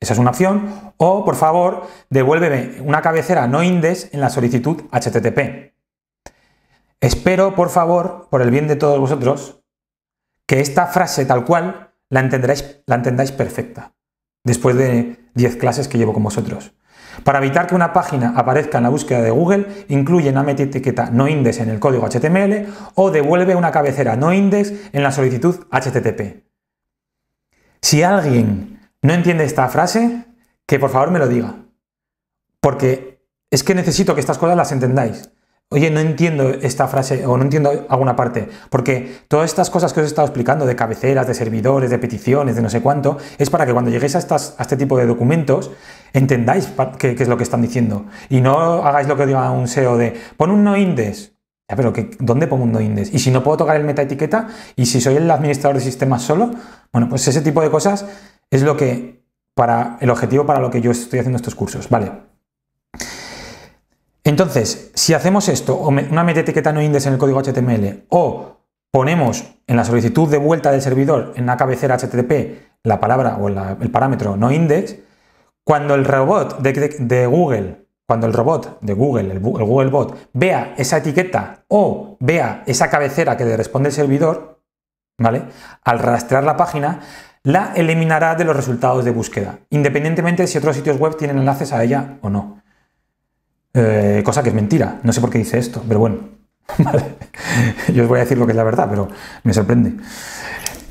Esa es una opción. O, por favor, devuélveme una cabecera no index en la solicitud HTTP. Espero, por favor, por el bien de todos vosotros, que esta frase tal cual la entendáis, la entendáis perfecta, después de 10 clases que llevo con vosotros. Para evitar que una página aparezca en la búsqueda de Google, incluye una meta etiqueta no index en el código HTML o devuelve una cabecera no index en la solicitud HTTP. Si alguien no entiende esta frase, que por favor me lo diga. Porque es que necesito que estas cosas las entendáis. Oye, no entiendo esta frase o no entiendo alguna parte, porque todas estas cosas que os he estado explicando de cabeceras, de servidores, de peticiones, de no sé cuánto, es para que cuando lleguéis a, este tipo de documentos entendáis qué, es lo que están diciendo y no hagáis lo que diga un SEO de pon un no index. Ya, pero ¿dónde pongo un no index Y si no puedo tocar el meta etiqueta y si soy el administrador de sistemas solo, bueno, pues ese tipo de cosas es lo que, para el objetivo para lo que yo estoy haciendo estos cursos, ¿vale? Entonces, si hacemos esto, o una meta etiqueta no index en el código HTML, o ponemos en la solicitud de vuelta del servidor, en la cabecera HTTP, la palabra o el parámetro no index, cuando el robot de, Google, cuando el robot de Google, el, Googlebot, Google bot, vea esa etiqueta o vea esa cabecera que le responde el servidor, ¿vale? Al rastrear la página, la eliminará de los resultados de búsqueda, independientemente de si otros sitios web tienen enlaces a ella o no. Eh, cosa que es mentira, no sé por qué dice esto, pero bueno, yo os voy a decir lo que es la verdad, pero me sorprende.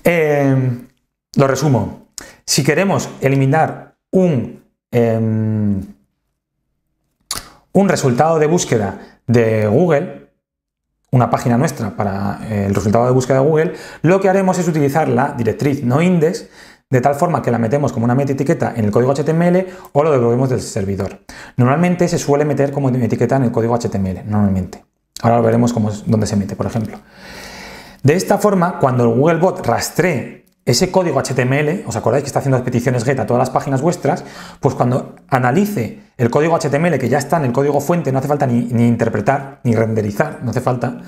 Em, lo resumo, si queremos eliminar un, em, un resultado de búsqueda de Google, una página nuestra para eh, el resultado de búsqueda de Google, lo que haremos es utilizar la directriz no index de tal forma que la metemos como una meta etiqueta en el código HTML o lo devolvemos del servidor. Normalmente se suele meter como etiqueta en el código HTML, normalmente. Ahora lo veremos cómo dónde se mete, por ejemplo. De esta forma, cuando el Googlebot rastree ese código HTML, ¿os acordáis que está haciendo las peticiones GET a todas las páginas vuestras? Pues cuando analice el código HTML que ya está en el código fuente, no hace falta ni, interpretar, ni renderizar, no hace falta,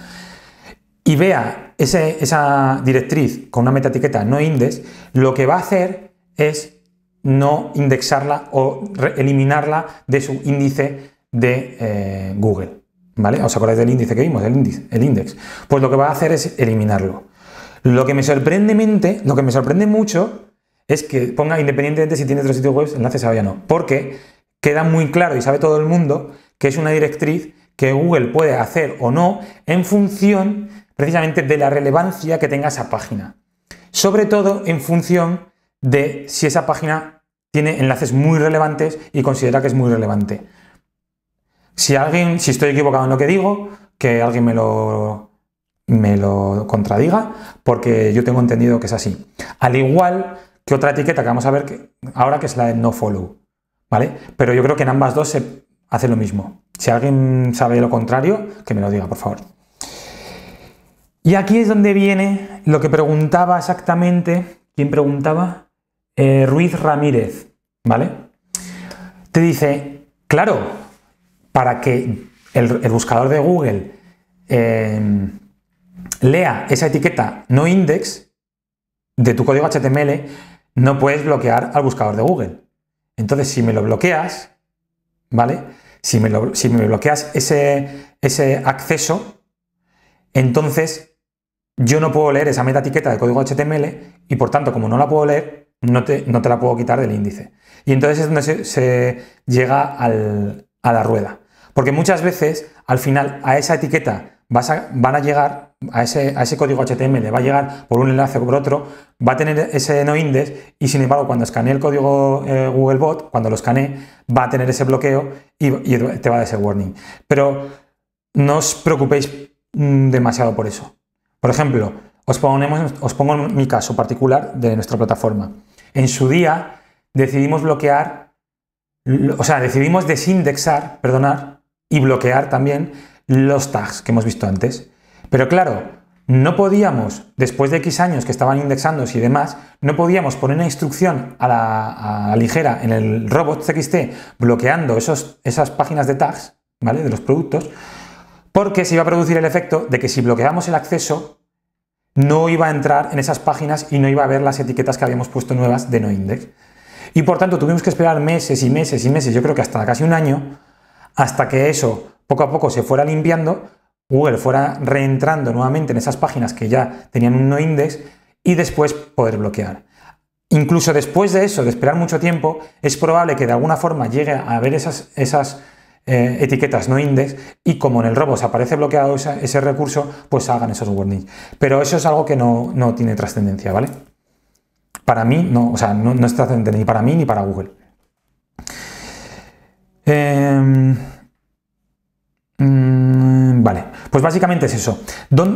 y vea esa directriz con una meta etiqueta no index, lo que va a hacer es no indexarla o eliminarla de su índice de eh, Google. ¿Vale? ¿Os acordáis del índice que vimos? El índice, el index. Pues lo que va a hacer es eliminarlo. Lo que me sorprende, lo que me sorprende mucho es que ponga independientemente si tiene otro sitios web enlaces a o no, porque queda muy claro y sabe todo el mundo que es una directriz que Google puede hacer o no en función precisamente de la relevancia que tenga esa página. Sobre todo en función de si esa página tiene enlaces muy relevantes y considera que es muy relevante. Si alguien, si estoy equivocado en lo que digo, que alguien me lo me lo contradiga, porque yo tengo entendido que es así. Al igual que otra etiqueta que vamos a ver que, ahora, que es la de no follow, ¿vale? Pero yo creo que en ambas dos se hace lo mismo. Si alguien sabe lo contrario, que me lo diga, por favor. Y aquí es donde viene lo que preguntaba exactamente, ¿quién preguntaba? Eh, Ruiz Ramírez, ¿vale? Te dice, claro, para que el, buscador de Google eh, lea esa etiqueta no index de tu código HTML, no puedes bloquear al buscador de Google. Entonces, si me lo bloqueas, ¿vale? Si me, si me bloqueas ese, ese acceso, entonces yo no puedo leer esa meta etiqueta de código HTML y por tanto, como no la puedo leer, no te, no te la puedo quitar del índice. Y entonces es donde se, llega a la rueda. Porque muchas veces, al final, a esa etiqueta vas van a llegar a ese, código HTML, le va a llegar por un enlace o por otro, va a tener ese no index y sin embargo cuando escanee el código eh, Googlebot, cuando lo escanee, va a tener ese bloqueo y, te va a dar ese warning. Pero no os preocupéis mm, demasiado por eso. Por ejemplo, os, pongo mi caso particular de nuestra plataforma. En su día decidimos bloquear, o sea, decidimos desindexar, perdonar, y bloquear también los tags que hemos visto antes. Pero claro, no podíamos, después de X años que estaban indexándose y demás, no podíamos poner una instrucción a la, ligera en el robot CXT bloqueando esas páginas de tags, ¿vale? De los productos, porque se iba a producir el efecto de que si bloqueamos el acceso, no iba a entrar en esas páginas y no iba a ver las etiquetas que habíamos puesto nuevas de no index. Y por tanto tuvimos que esperar meses y meses y meses, yo creo que hasta casi un año, hasta que eso poco a poco se fuera limpiando Google fuera reentrando nuevamente en esas páginas que ya tenían un no index y después poder bloquear. Incluso después de eso, de esperar mucho tiempo, es probable que de alguna forma llegue a ver esas, esas eh, etiquetas no index y como en el robo se aparece bloqueado ese, recurso, pues hagan esos warnings. Pero eso es algo que no, tiene trascendencia, ¿vale? Para mí, no, o sea, no, es trascendente ni para mí ni para Google. Em, mm, vale. Pues básicamente es eso.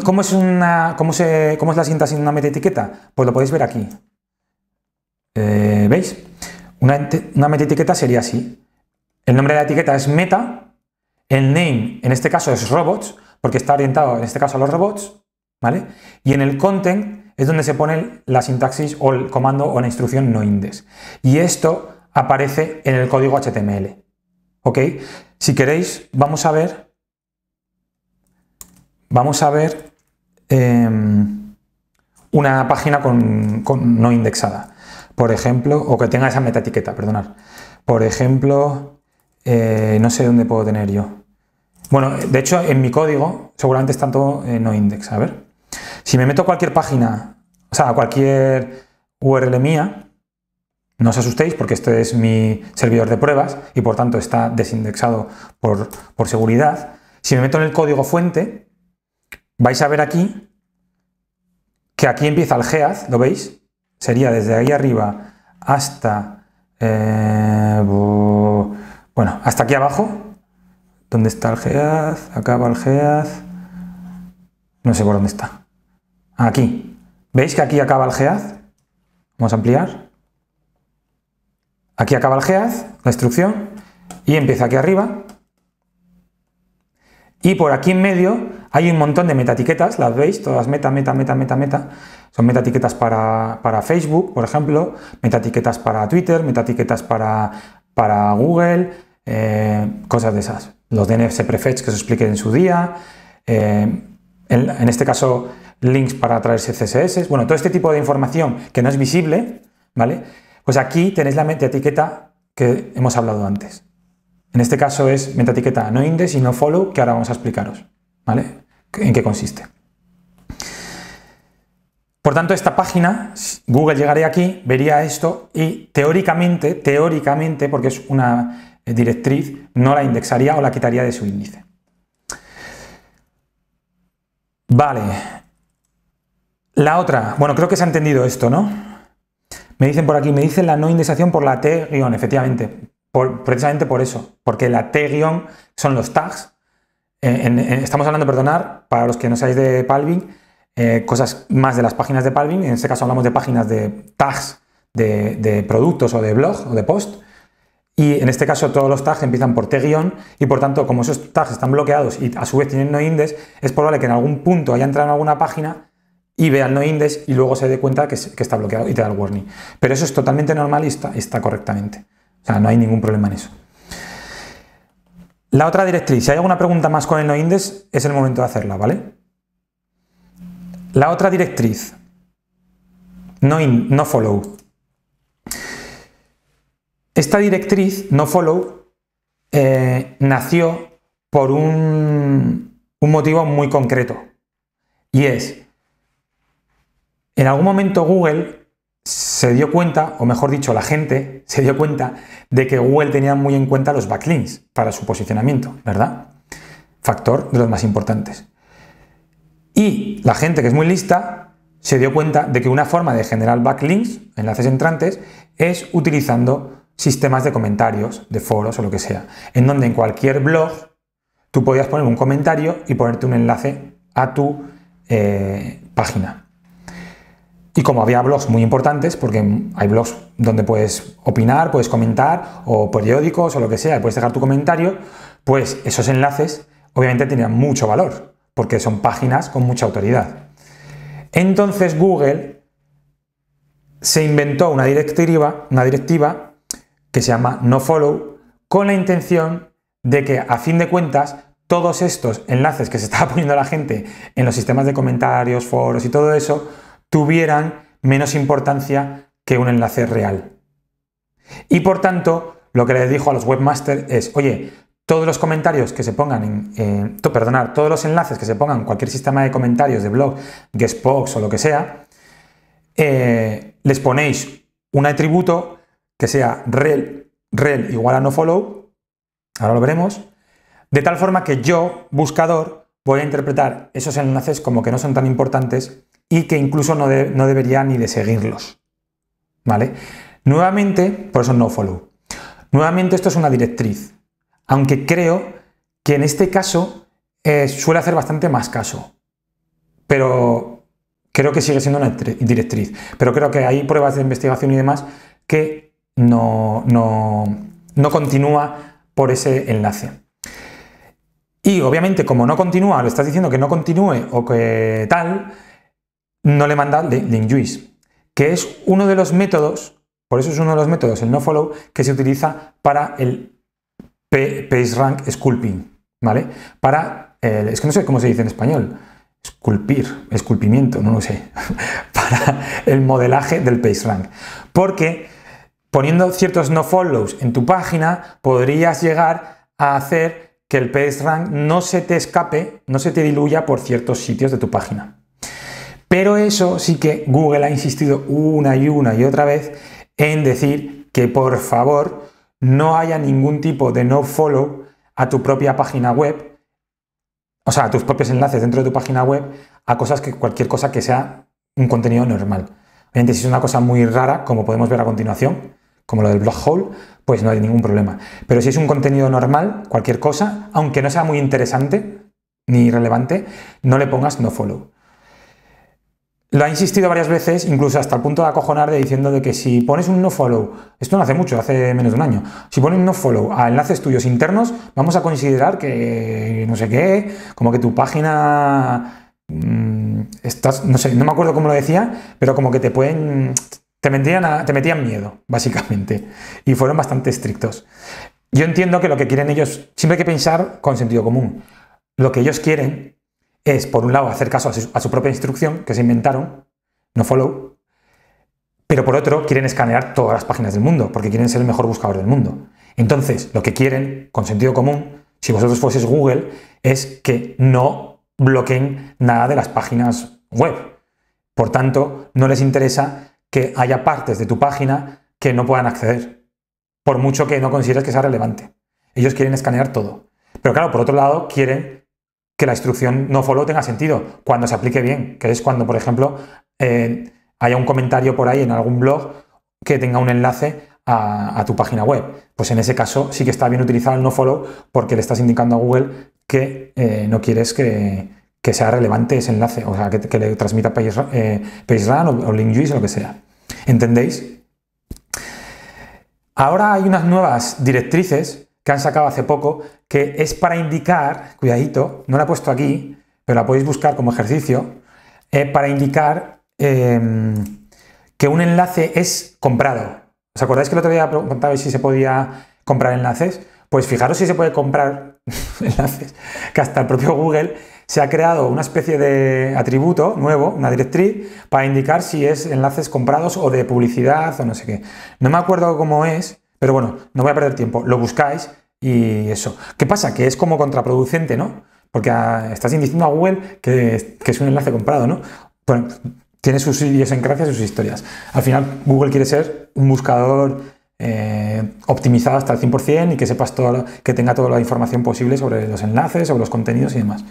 ¿Cómo es, cómo, es la sintaxis de una meta etiqueta? Pues lo podéis ver aquí. Eh, ¿Veis? Una, una etiqueta sería así. El nombre de la etiqueta es meta, el name en este caso es robots, porque está orientado en este caso a los robots, ¿vale? Y en el content es donde se pone la sintaxis o el comando o la instrucción no index. Y esto aparece en el código HTML. ¿Ok? Si queréis, vamos a ver vamos a ver em, una página con, no indexada, por ejemplo, o que tenga esa meta etiqueta, perdonad. Por ejemplo, eh, no sé dónde puedo tener yo. Bueno, de hecho, en mi código seguramente está todo eh, no index. A ver, si me meto a cualquier página, o sea, cualquier URL mía, no os asustéis porque este es mi servidor de pruebas y por tanto está desindexado por seguridad. Si me meto en el código fuente, vais a ver aquí que aquí empieza el geaz, ¿lo veis? Sería desde ahí arriba hasta, eh, bueno, hasta aquí abajo. ¿Dónde está el geaz? Acaba el geaz. No sé por dónde está. Aquí. ¿Veis que aquí acaba el geaz? Vamos a ampliar. Aquí acaba el geaz, la instrucción, y empieza aquí arriba. Y por aquí en medio hay un montón de meta-etiquetas, las veis, todas meta, meta, meta, meta, meta. Son meta para, para Facebook, por ejemplo, meta-etiquetas para Twitter, meta para, para Google, eh, cosas de esas. Los DNS prefetch que os expliqué en su día. Eh, en, este caso, links para traerse CSS. Bueno, todo este tipo de información que no es visible, ¿vale? Pues aquí tenéis la meta-etiqueta que hemos hablado antes. En este caso es meta-etiqueta no index y no follow, que ahora vamos a explicaros. ¿Vale? en qué consiste. Por tanto, esta página, Google llegaría aquí, vería esto y teóricamente, teóricamente, porque es una directriz, no la indexaría o la quitaría de su índice. Vale. La otra, bueno, creo que se ha entendido esto, ¿no? Me dicen por aquí, me dicen la no indexación por la T-, efectivamente, precisamente por eso, porque la T- son los tags estamos hablando, perdonar, para los que no seáis de Palvin, eh, cosas más de las páginas de Palvin. En este caso hablamos de páginas de tags de, productos o de blog o de post. Y en este caso todos los tags empiezan por T- y por tanto como esos tags están bloqueados y a su vez tienen no index, es probable que en algún punto haya entrado en alguna página y vea el no index y luego se dé cuenta que, está bloqueado y te da el warning. Pero eso es totalmente normal y está correctamente. O sea, no hay ningún problema en eso. La otra directriz, si hay alguna pregunta más con el noindex, es el momento de hacerla, ¿vale? La otra directriz, no, follow. Esta directriz, no follow, eh, nació por un motivo muy concreto. Y es, en algún momento Google se dio cuenta, o mejor dicho, la gente se dio cuenta de que Google tenía muy en cuenta los backlinks para su posicionamiento, ¿verdad? Factor de los más importantes. Y la gente que es muy lista se dio cuenta de que una forma de generar backlinks, enlaces entrantes, es utilizando sistemas de comentarios, de foros o lo que sea, en donde en cualquier blog tú podías poner un comentario y ponerte un enlace a tu eh, página. Y como había blogs muy importantes, porque hay blogs donde puedes opinar, puedes comentar, o periódicos o lo que sea, puedes dejar tu comentario, pues esos enlaces obviamente tenían mucho valor, porque son páginas con mucha autoridad. Entonces Google se inventó una directiva, una directiva que se llama no follow, con la intención de que a fin de cuentas todos estos enlaces que se estaba poniendo la gente en los sistemas de comentarios, foros y todo eso, tuvieran menos importancia que un enlace real. Y por tanto, lo que les dijo a los webmasters es, oye, todos los comentarios que se pongan en, perdonar, todos los enlaces que se pongan en cualquier sistema de comentarios de blog, Guestbox o lo que sea, eh, les ponéis un atributo que sea rel, rel igual a no follow, ahora lo veremos, de tal forma que yo, buscador, voy a interpretar esos enlaces como que no son tan importantes y que incluso no, debería ni de seguirlos. ¿Vale? Nuevamente, por eso no follow. Nuevamente esto es una directriz, aunque creo que en este caso eh, suele hacer bastante más caso, pero creo que sigue siendo una directriz. Pero creo que hay pruebas de investigación y demás que no, no, no continúa por ese enlace. Y obviamente como no continúa, lo estás diciendo que no continúe o que tal, no le manda juice, que es uno de los métodos, por eso es uno de los métodos, el nofollow, que se utiliza para el PageRank Sculpting, ¿vale? Para, el, eh, es que no sé cómo se dice en español, esculpir, esculpimiento, no lo sé, para el modelaje del PageRank. Porque poniendo ciertos nofollows en tu página, podrías llegar a hacer que el PageRank no se te escape, no se te diluya por ciertos sitios de tu página. Pero eso sí que Google ha insistido una y una y otra vez en decir que por favor no haya ningún tipo de no follow a tu propia página web, o sea, a tus propios enlaces dentro de tu página web, a cosas que cualquier cosa que sea un contenido normal. Obviamente, si es una cosa muy rara, como podemos ver a continuación, como lo del blog hole, pues no hay ningún problema. Pero si es un contenido normal, cualquier cosa, aunque no sea muy interesante ni relevante, no le pongas no follow. Lo ha insistido varias veces, incluso hasta el punto de acojonar de diciendo de que si pones un no follow esto no hace mucho, hace menos de un año, si pones un follow a enlaces tuyos internos, vamos a considerar que no sé qué, como que tu página mm, estás, no sé, no me acuerdo cómo lo decía, pero como que te pueden te metían, te metían miedo, básicamente, y fueron bastante estrictos. Yo entiendo que lo que quieren ellos, siempre hay que pensar con sentido común. Lo que ellos quieren es, por un lado, hacer caso a su, propia instrucción que se inventaron, no follow, pero por otro, quieren escanear todas las páginas del mundo, porque quieren ser el mejor buscador del mundo. Entonces, lo que quieren, con sentido común, si vosotros fueseis Google, es que no bloqueen nada de las páginas web. Por tanto, no les interesa que haya partes de tu página que no puedan acceder, por mucho que no consideres que sea relevante. Ellos quieren escanear todo. Pero claro, por otro lado, quieren que la instrucción no follow tenga sentido, cuando se aplique bien, que es cuando, por ejemplo, eh, haya un comentario por ahí en algún blog que tenga un enlace a, tu página web. Pues en ese caso sí que está bien utilizar el no follow porque le estás indicando a Google que eh, no quieres que, sea relevante ese enlace, o sea, que, le transmita PageRank eh, o, o LinkJuice o lo que sea. ¿Entendéis? Ahora hay unas nuevas directrices que han sacado hace poco, que es para indicar, cuidadito, no la he puesto aquí, pero la podéis buscar como ejercicio, eh, para indicar em, que un enlace es comprado. ¿Os acordáis que el otro día preguntaba si se podía comprar enlaces? Pues fijaros si se puede comprar enlaces, que hasta el propio Google se ha creado una especie de atributo nuevo, una directriz, para indicar si es enlaces comprados o de publicidad o no sé qué. No me acuerdo cómo es, pero bueno, no voy a perder tiempo, lo buscáis y eso. ¿Qué pasa? Que es como contraproducente, ¿no? Porque ah, estás indicando a Google que, es un enlace comprado, ¿no? Bueno, tiene sus y sus historias. Al final, Google quiere ser un buscador eh, optimizado hasta el 100% y que sepas que tenga toda la información posible sobre los enlaces, sobre los contenidos y demás.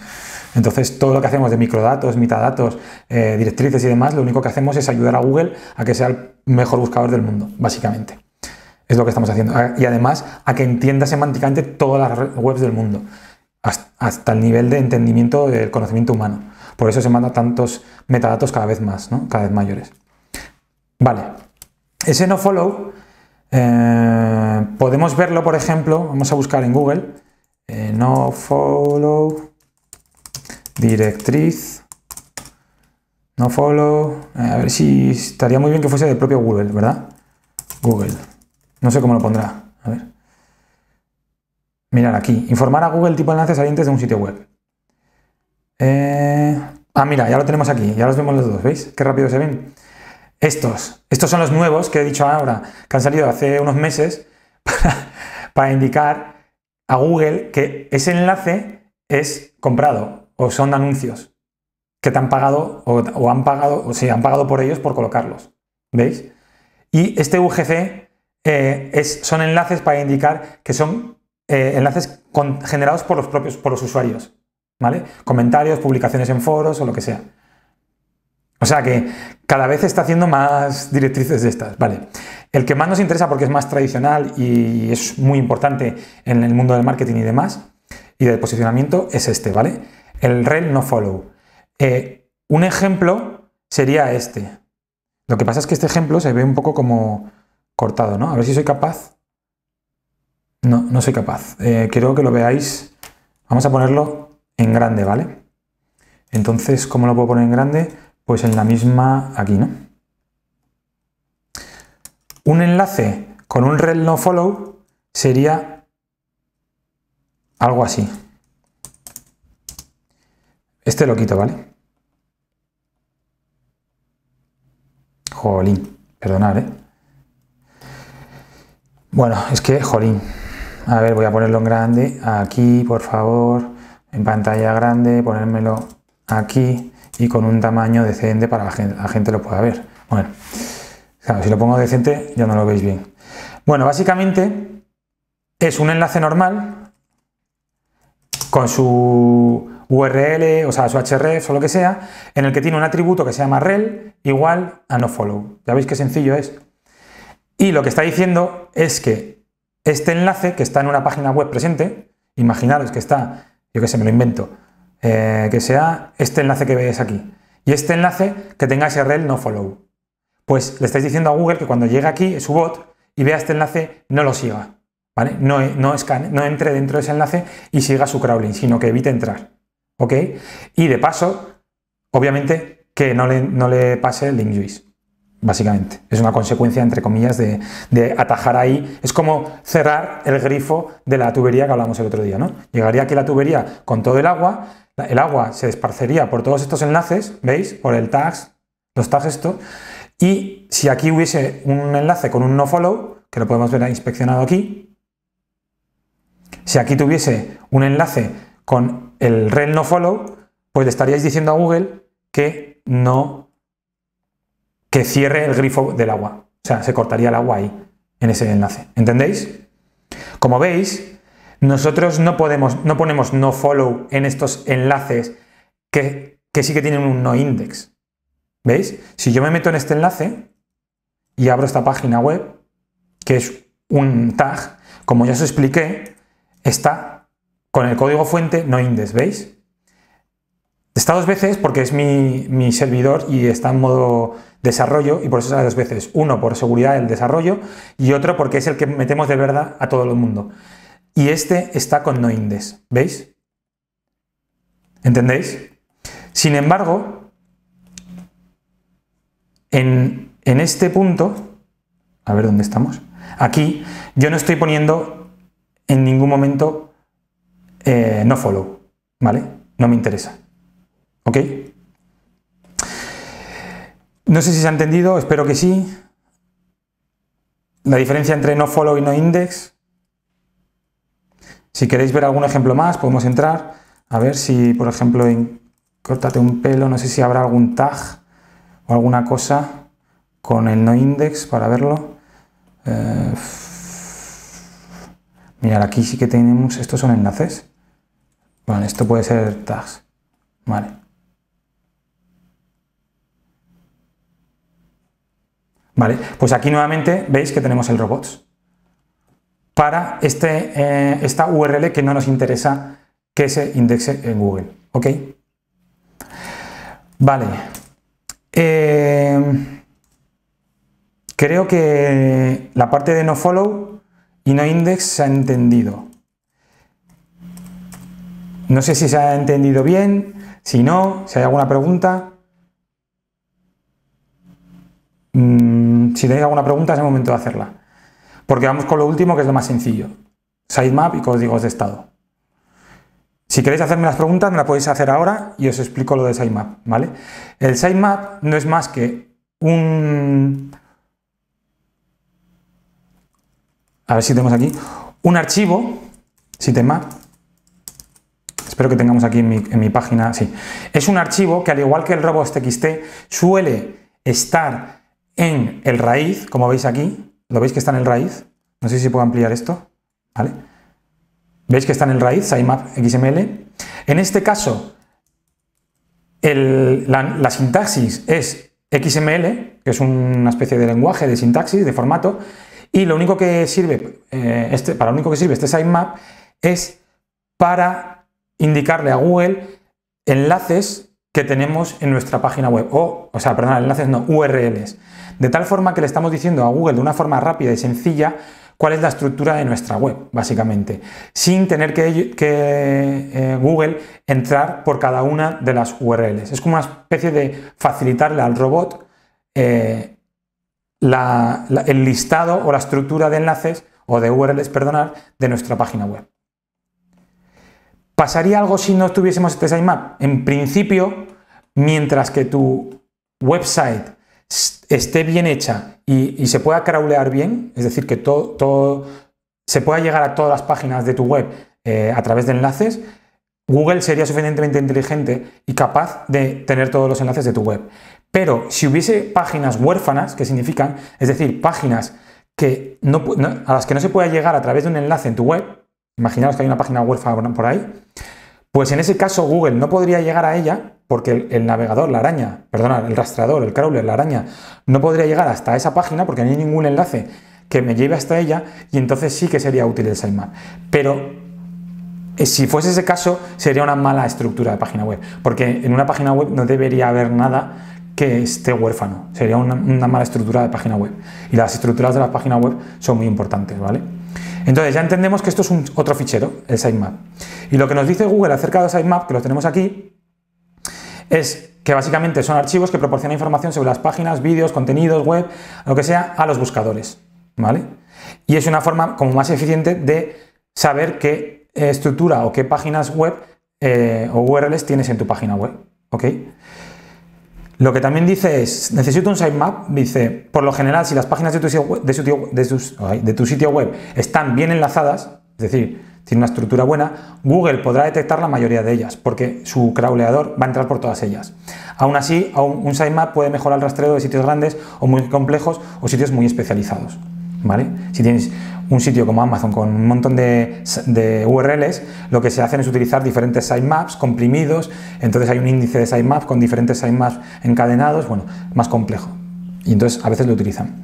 Entonces, todo lo que hacemos de microdatos, metadatos, eh, directrices y demás, lo único que hacemos es ayudar a Google a que sea el mejor buscador del mundo, básicamente es lo que estamos haciendo. Ah, y además, a que entienda semánticamente todas las webs del mundo, hasta el nivel de entendimiento del conocimiento humano. Por eso se manda tantos metadatos cada vez más, ¿no? cada vez mayores. Vale, ese no follow eh, podemos verlo, por ejemplo, vamos a buscar en Google, eh, no follow directriz, no follow, eh, a ver si estaría muy bien que fuese del propio Google, ¿verdad? Google. No sé cómo lo pondrá. A ver. Mirar aquí. Informar a Google tipo de enlaces salientes de un sitio web. Eh, ah, mira, ya lo tenemos aquí. Ya los vemos los dos. ¿Veis? Qué rápido se ven. Estos. Estos son los nuevos que he dicho ahora, que han salido hace unos meses para, indicar a Google que ese enlace es comprado o son anuncios que te han pagado o, han pagado, o se han pagado por ellos por colocarlos. ¿Veis? Y este UGC eh, son enlaces para indicar que son eh, enlaces generados por los propios, por los usuarios, ¿vale? Comentarios, publicaciones en foros o lo que sea. O sea que cada vez está haciendo más directrices de estas, ¿vale? El que más nos interesa porque es más tradicional y es muy importante en el mundo del marketing y demás, y del posicionamiento, es este, ¿vale? El rel no follow. Eh, un ejemplo sería este. Lo que pasa es que este ejemplo se ve un poco como cortado, ¿no? A ver si soy capaz. No, no soy capaz. Eh, quiero que lo veáis. Vamos a ponerlo en grande, ¿vale? Entonces, ¿cómo lo puedo poner en grande? Pues en la misma aquí, ¿no? Un enlace con un rel no follow sería algo así. Este lo quito, ¿vale? Jolín, perdonad, ¿eh? Bueno, es que, jolín. A ver, voy a ponerlo en grande. Aquí, por favor. En pantalla grande, ponérmelo aquí y con un tamaño decente para que la, gente lo pueda ver. Bueno, claro, si lo pongo decente ya no lo veis bien. Bueno, básicamente es un enlace normal con su URL, o sea, su href o lo que sea, en el que tiene un atributo que se llama rel igual a nofollow. Ya veis qué sencillo es. Y lo que está diciendo es que este enlace que está en una página web presente, imaginaros que está, yo que sé, me lo invento, eh, que sea este enlace que veis aquí y este enlace que tenga SRL no follow. Pues le estáis diciendo a Google que cuando llegue aquí su bot y vea este enlace no lo siga, ¿vale? No, no, no entre dentro de ese enlace y siga su crawling, sino que evite entrar, ¿ok? Y de paso, obviamente, que no le, no le pase el link juice básicamente. Es una consecuencia, entre comillas, de, atajar ahí. Es como cerrar el grifo de la tubería que hablamos el otro día, ¿no? Llegaría aquí la tubería con todo el agua, el agua se esparcería por todos estos enlaces, ¿veis? Por el tags, los tags esto y si aquí hubiese un enlace con un no follow, que lo podemos ver inspeccionado aquí, si aquí tuviese un enlace con el rel no follow, pues le estaríais diciendo a Google que no que cierre el grifo del agua. O sea, se cortaría el agua ahí, en ese enlace. ¿Entendéis? Como veis, nosotros no, podemos, no ponemos no follow en estos enlaces que, que sí que tienen un no index. ¿Veis? Si yo me meto en este enlace y abro esta página web, que es un tag, como ya os expliqué, está con el código fuente no index, ¿veis? Está dos veces porque es mi, servidor y está en modo desarrollo y por eso sale dos veces. Uno por seguridad del desarrollo y otro porque es el que metemos de verdad a todo el mundo. Y este está con no index. ¿veis? ¿Entendéis? Sin embargo, en, este punto, a ver dónde estamos, aquí yo no estoy poniendo en ningún momento eh, no follow, ¿vale? No me interesa. ¿Ok? No sé si se ha entendido, espero que sí. La diferencia entre no follow y no index. Si queréis ver algún ejemplo más, podemos entrar. A ver si, por ejemplo, en córtate un pelo, no sé si habrá algún tag o alguna cosa con el no index para verlo. Eh, mirad, aquí sí que tenemos, estos son enlaces. Bueno, esto puede ser tags. Vale. Vale, pues aquí nuevamente veis que tenemos el robots para este, eh, esta URL que no nos interesa que se indexe en Google. ¿Ok? Vale. Eh, creo que la parte de no follow y no index se ha entendido. No sé si se ha entendido bien, si no, si hay alguna pregunta si tenéis alguna pregunta es el momento de hacerla. Porque vamos con lo último, que es lo más sencillo. Sitemap y códigos de estado. Si queréis hacerme las preguntas, me las podéis hacer ahora y os explico lo de sitemap, ¿vale? El sitemap no es más que un... A ver si tenemos aquí. Un archivo, sitemap. Espero que tengamos aquí en mi, página, sí. Es un archivo que al igual que el robots.txt suele estar en el raíz, como veis aquí, lo veis que está en el raíz, no sé si puedo ampliar esto, ¿vale? Veis que está en el raíz, sitemap XML. En este caso, la, sintaxis es XML, que es una especie de lenguaje, de sintaxis, de formato, y lo único que sirve, eh, este, para lo único que sirve este sitemap es para indicarle a Google enlaces que tenemos en nuestra página web, o, o sea, perdón, enlaces no, URLs. De tal forma que le estamos diciendo a Google de una forma rápida y sencilla cuál es la estructura de nuestra web, básicamente, sin tener que, eh, Google entrar por cada una de las URLs. Es como una especie de facilitarle al robot eh, el listado o la estructura de enlaces o de URLs, perdonar, de nuestra página web. ¿Pasaría algo si no tuviésemos este sitemap? En principio, mientras que tu website esté bien hecha y, se pueda crawlear bien, es decir, que todo, se pueda llegar a todas las páginas de tu web eh, a través de enlaces, Google sería suficientemente inteligente y capaz de tener todos los enlaces de tu web. Pero si hubiese páginas huérfanas, que significan, es decir, páginas que a las que no se pueda llegar a través de un enlace en tu web, Imaginaos que hay una página huérfana por ahí. Pues en ese caso Google no podría llegar a ella porque el, navegador, la araña, perdona, el rastrador, el crawler, la araña, no podría llegar hasta esa página porque no hay ningún enlace que me lleve hasta ella y entonces sí que sería útil el sitemap. Pero eh, si fuese ese caso sería una mala estructura de página web porque en una página web no debería haber nada que esté huérfano. Sería una, una mala estructura de página web. Y las estructuras de las páginas web son muy importantes, ¿vale? Entonces ya entendemos que esto es otro fichero, el sitemap. Y lo que nos dice Google acerca de sitemap, que lo tenemos aquí, es que básicamente son archivos que proporcionan información sobre las páginas, vídeos, contenidos, web, lo que sea, a los buscadores. ¿Vale? Y es una forma como más eficiente de saber qué estructura o qué páginas web eh, o URLs tienes en tu página web. Lo que también dice es, necesito un sitemap, dice, por lo general, si las páginas de tu sitio web, están bien enlazadas, es decir, tiene una estructura buena, Google podrá detectar la mayoría de ellas, porque su crawleador va a entrar por todas ellas. Aún así, un sitemap puede mejorar el rastreo de sitios grandes o muy complejos o sitios muy especializados. ¿vale? Si tienes un sitio como Amazon con un montón de, URLs, lo que se hacen es utilizar diferentes sitemaps comprimidos, entonces hay un índice de sitemaps con diferentes sitemaps encadenados, bueno, más complejo. Y entonces a veces lo utilizan.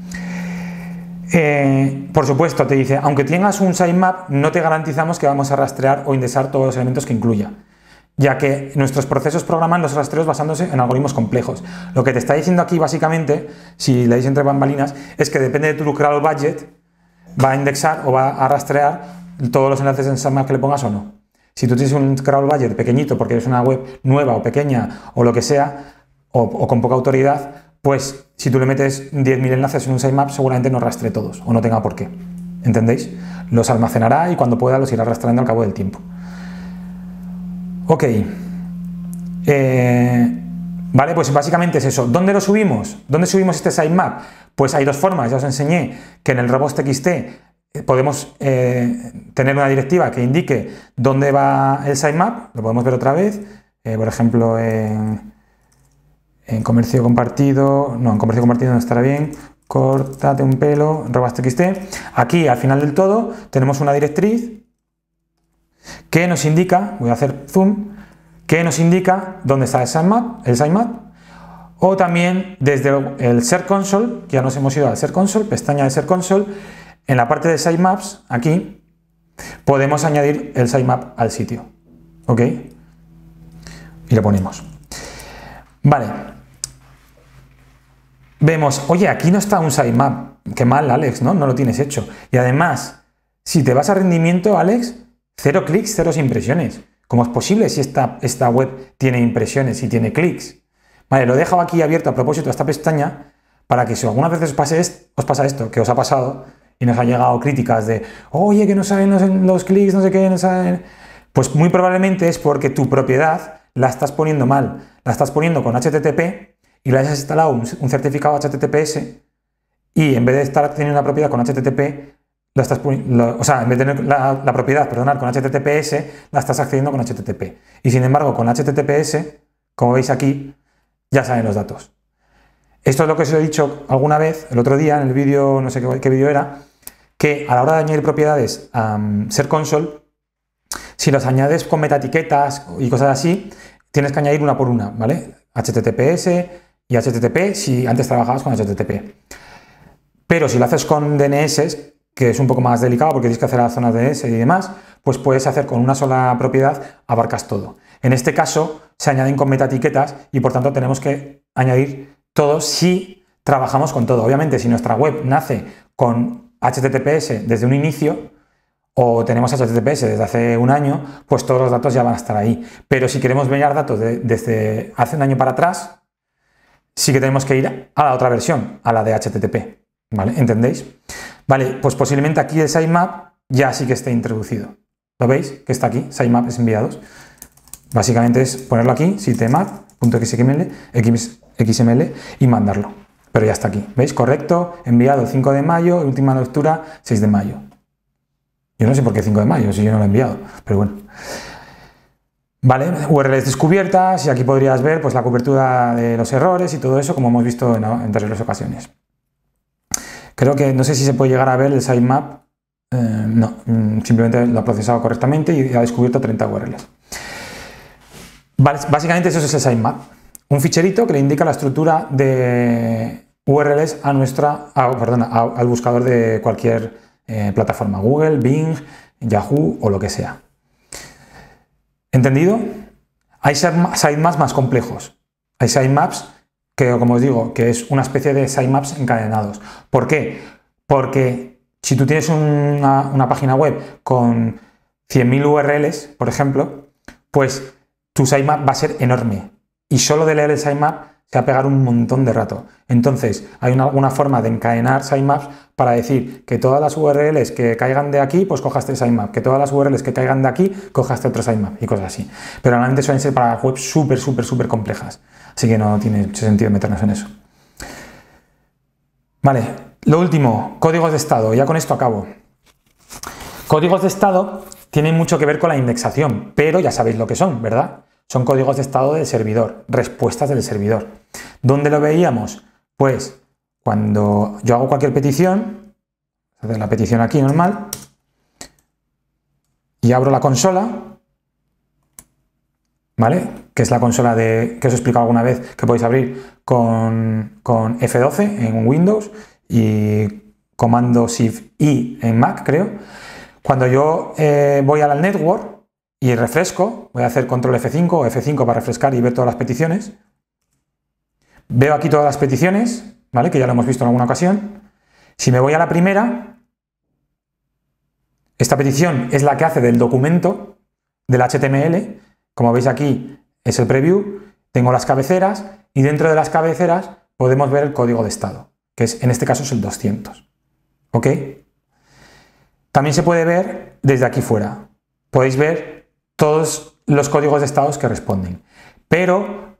Eh, por supuesto, te dice, aunque tengas un sitemap, no te garantizamos que vamos a rastrear o indexar todos los elementos que incluya, ya que nuestros procesos programan los rastreos basándose en algoritmos complejos. Lo que te está diciendo aquí, básicamente, si leéis entre bambalinas, es que depende de tu lucrado budget, va a indexar o va a rastrear todos los enlaces en sitemap que le pongas o no. Si tú tienes un crawl budget pequeñito porque es una web nueva o pequeña o lo que sea, o, con poca autoridad, pues si tú le metes 10.000 enlaces en un sitemap seguramente no rastre todos o no tenga por qué. ¿Entendéis? Los almacenará y cuando pueda los irá rastreando al cabo del tiempo. Ok. Eh, vale, pues básicamente es eso. ¿Dónde lo subimos? ¿Dónde subimos este sitemap? Pues hay dos formas, ya os enseñé que en el robot eh, podemos eh, tener una directiva que indique dónde va el sitemap, lo podemos ver otra vez, eh, por ejemplo en, comercio compartido, no, en comercio compartido no estará bien, córtate un pelo, robots.txt. Aquí al final del todo tenemos una directriz que nos indica, voy a hacer zoom, que nos indica dónde está el sitemap, el sitemap o también desde el Ser Console, ya nos hemos ido al Ser Console, pestaña de Ser Console, en la parte de Sitemaps, aquí, podemos añadir el sitemap al sitio. ¿Ok? Y lo ponemos. Vale. Vemos, oye, aquí no está un sitemap. Qué mal, Alex, ¿no? No lo tienes hecho. Y además, si te vas a rendimiento, Alex, cero clics, cero impresiones. ¿Cómo es posible si esta, esta web tiene impresiones y tiene clics? Vale, lo he dejado aquí abierto a propósito esta pestaña para que si alguna vez os, os pasa esto, que os ha pasado y nos ha llegado críticas de, oye, que no saben los, los clics, no sé qué, no saben... Pues muy probablemente es porque tu propiedad la estás poniendo mal, la estás poniendo con HTTP y le has instalado un, certificado HTTPS y en vez de estar teniendo una propiedad con HTTP, la estás, poniendo... o sea, en vez de tener la, propiedad, perdonar, con HTTPS, la estás accediendo con HTTP. Y sin embargo, con HTTPS, como veis aquí, ya saben los datos. Esto es lo que os he dicho alguna vez, el otro día, en el vídeo, no sé qué, vídeo era, que a la hora de añadir propiedades a ser console, si las añades con meta-etiquetas y cosas así, tienes que añadir una por una, ¿vale? HTTPS y HTTP si antes trabajabas con HTTP. Pero si lo haces con DNS, que es un poco más delicado porque tienes que hacer las zonas DNS y demás, pues puedes hacer con una sola propiedad, abarcas todo. En este caso, se añaden con meta etiquetas y por tanto tenemos que añadir todo si trabajamos con todo. Obviamente, si nuestra web nace con HTTPS desde un inicio, o tenemos HTTPS desde hace un año, pues todos los datos ya van a estar ahí. Pero si queremos ver datos desde hace un año para atrás, sí que tenemos que ir a la otra versión, a la de HTTP. ¿Vale? ¿Entendéis? Vale, pues posiblemente aquí el sitemap ya sí que esté introducido. ¿Lo veis? Que está aquí, sitemaps enviados. Básicamente es ponerlo aquí, sitemap.xml XML, y mandarlo. Pero ya está aquí. ¿Veis? Correcto, enviado 5 de mayo, última lectura 6 de mayo. Yo no sé por qué 5 de mayo, si yo no lo he enviado, pero bueno. Vale, URLs descubiertas y aquí podrías ver pues, la cobertura de los errores y todo eso, como hemos visto en, tres ocasiones. Creo que no sé si se puede llegar a ver el sitemap. Eh, no, mm, simplemente lo ha procesado correctamente y ha descubierto 30 URLs. Básicamente eso es el sitemap, un ficherito que le indica la estructura de URLs a nuestra, al buscador de cualquier eh, plataforma, Google, Bing, Yahoo o lo que sea. ¿Entendido? Hay sitemaps más complejos. Hay sitemaps que, como os digo, que es una especie de sitemaps encadenados. ¿Por qué? Porque si tú tienes una, una página web con 100.000 URLs, por ejemplo, pues tu sitemap va a ser enorme. Y solo de leer el sitemap se va a pegar un montón de rato. Entonces, hay una, forma de encadenar sitemaps para decir que todas las URLs que caigan de aquí, pues cojas este sitemap, que todas las URLs que caigan de aquí, cojas este otro sitemap y cosas así. Pero normalmente suelen ser para webs súper, súper, súper complejas. Así que no tiene mucho sentido meternos en eso. Vale, lo último, códigos de estado. Ya con esto acabo. Códigos de estado tienen mucho que ver con la indexación, pero ya sabéis lo que son, ¿verdad? Son códigos de estado del servidor, respuestas del servidor. ¿Dónde lo veíamos? Pues cuando yo hago cualquier petición, la petición aquí normal, y abro la consola, ¿vale? Que es la consola de, que os he explicado alguna vez, que podéis abrir con, F12 en Windows y comando Shift I en Mac, creo. Cuando yo eh, voy a la network, y refresco, voy a hacer control F5 o F5 para refrescar y ver todas las peticiones. Veo aquí todas las peticiones, ¿vale? Que ya lo hemos visto en alguna ocasión. Si me voy a la primera, esta petición es la que hace del documento, del HTML. Como veis aquí es el preview, tengo las cabeceras y dentro de las cabeceras podemos ver el código de estado, que es, en este caso es el 200. ¿Ok? También se puede ver desde aquí fuera. Podéis ver todos los códigos de estados que responden. Pero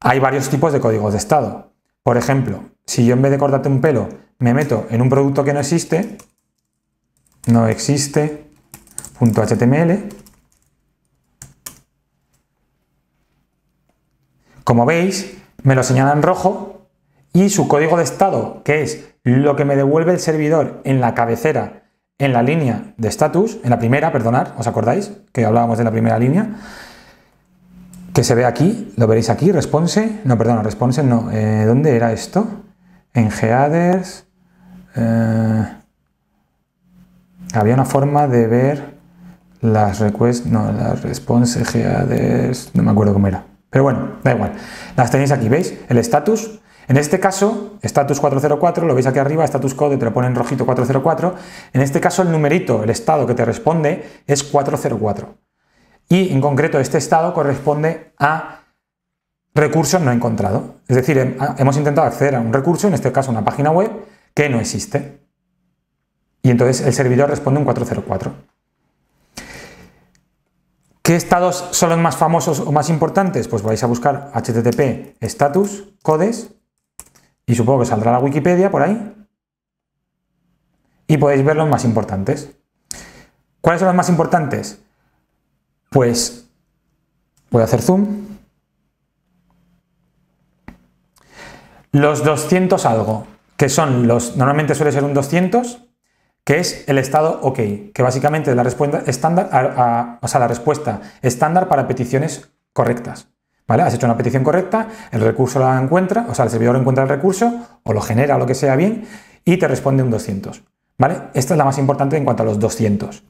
hay varios tipos de códigos de estado. Por ejemplo, si yo en vez de cortarte un pelo me meto en un producto que no existe, no existe como veis, me lo señala en rojo y su código de estado, que es lo que me devuelve el servidor en la cabecera en la línea de status, en la primera, perdonad, ¿os acordáis? Que hablábamos de la primera línea, que se ve aquí, lo veréis aquí, response, no, perdona, response, no, eh, ¿dónde era esto? En headers, eh, había una forma de ver las requests, no, las response headers, no me acuerdo cómo era, pero bueno, da igual, las tenéis aquí, ¿veis? El status, en este caso, status 404, lo veis aquí arriba, status code te lo pone en rojito 404. En este caso, el numerito, el estado que te responde es 404. Y en concreto, este estado corresponde a recursos no encontrado. Es decir, em, hemos intentado acceder a un recurso, en este caso una página web, que no existe. Y entonces el servidor responde un 404. ¿Qué estados son los más famosos o más importantes? Pues vais a buscar http status codes y supongo que saldrá la Wikipedia por ahí. Y podéis ver los más importantes. ¿Cuáles son los más importantes? Pues voy a hacer zoom. Los 200 algo, que son los, normalmente suele ser un 200, que es el estado OK, que básicamente es la respuesta estándar, la respuesta estándar para peticiones correctas. ¿Vale? Has hecho una petición correcta, el recurso la encuentra, o sea, el servidor encuentra el recurso o lo genera o lo que sea bien y te responde un 200. ¿Vale? Esta es la más importante en cuanto a los 200.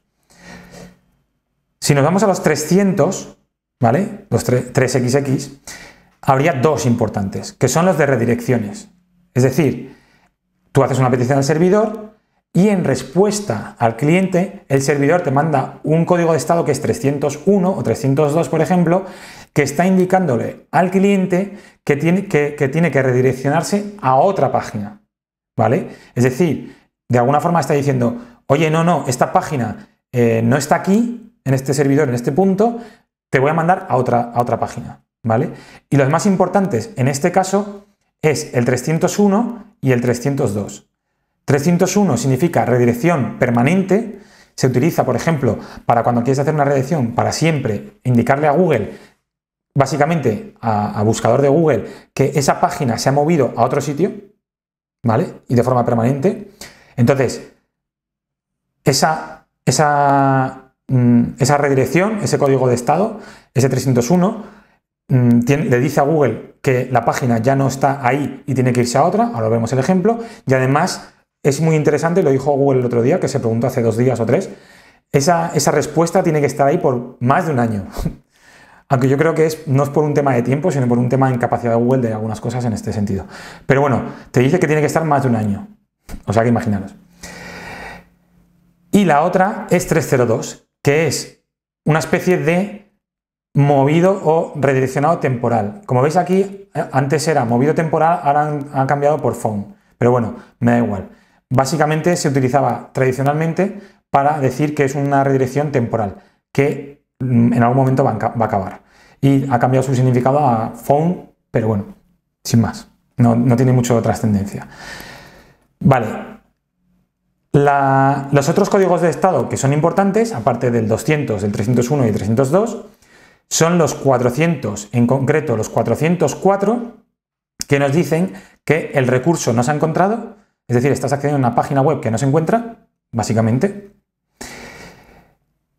Si nos vamos a los 300, ¿vale? Los 3XX, habría dos importantes, que son los de redirecciones. Es decir, tú haces una petición al servidor y en respuesta al cliente, el servidor te manda un código de estado que es 301 o 302, por ejemplo, que está indicándole al cliente que tiene que, redireccionarse a otra página. ¿Vale? Es decir, de alguna forma está diciendo, oye, no, no, esta página eh, no está aquí, en este servidor, en este punto, te voy a mandar a otra, a otra página. ¿Vale? Y los más importantes en este caso es el 301 y el 302. 301 significa redirección permanente, se utiliza, por ejemplo, para cuando quieres hacer una redirección para siempre, indicarle a Google básicamente a, buscador de Google que esa página se ha movido a otro sitio, ¿vale? Y de forma permanente. Entonces, esa, esa, mm, esa redirección, ese código de estado, ese 301, mm, tiene, le dice a Google que la página ya no está ahí y tiene que irse a otra, ahora vemos el ejemplo, y además es muy interesante, lo dijo Google el otro día, que se preguntó hace dos días o tres, esa, esa respuesta tiene que estar ahí por más de un año. Aunque yo creo que es, no es por un tema de tiempo, sino por un tema de incapacidad de Google de algunas cosas en este sentido. Pero bueno, te dice que tiene que estar más de un año. O sea que imaginaros. Y la otra es 302, que es una especie de movido o redireccionado temporal. Como veis aquí, eh, antes era movido temporal, ahora han, cambiado por phone. Pero bueno, me da igual. Básicamente se utilizaba tradicionalmente para decir que es una redirección temporal, que Mm, en algún momento va a acabar. Y ha cambiado su significado a phone, pero bueno, sin más. No, tiene mucho trascendencia. Vale. los otros códigos de estado que son importantes, aparte del 200, del 301 y el 302, son los 400, en concreto los 404, que nos dicen que el recurso no se ha encontrado, es decir, estás accediendo a una página web que no se encuentra, básicamente,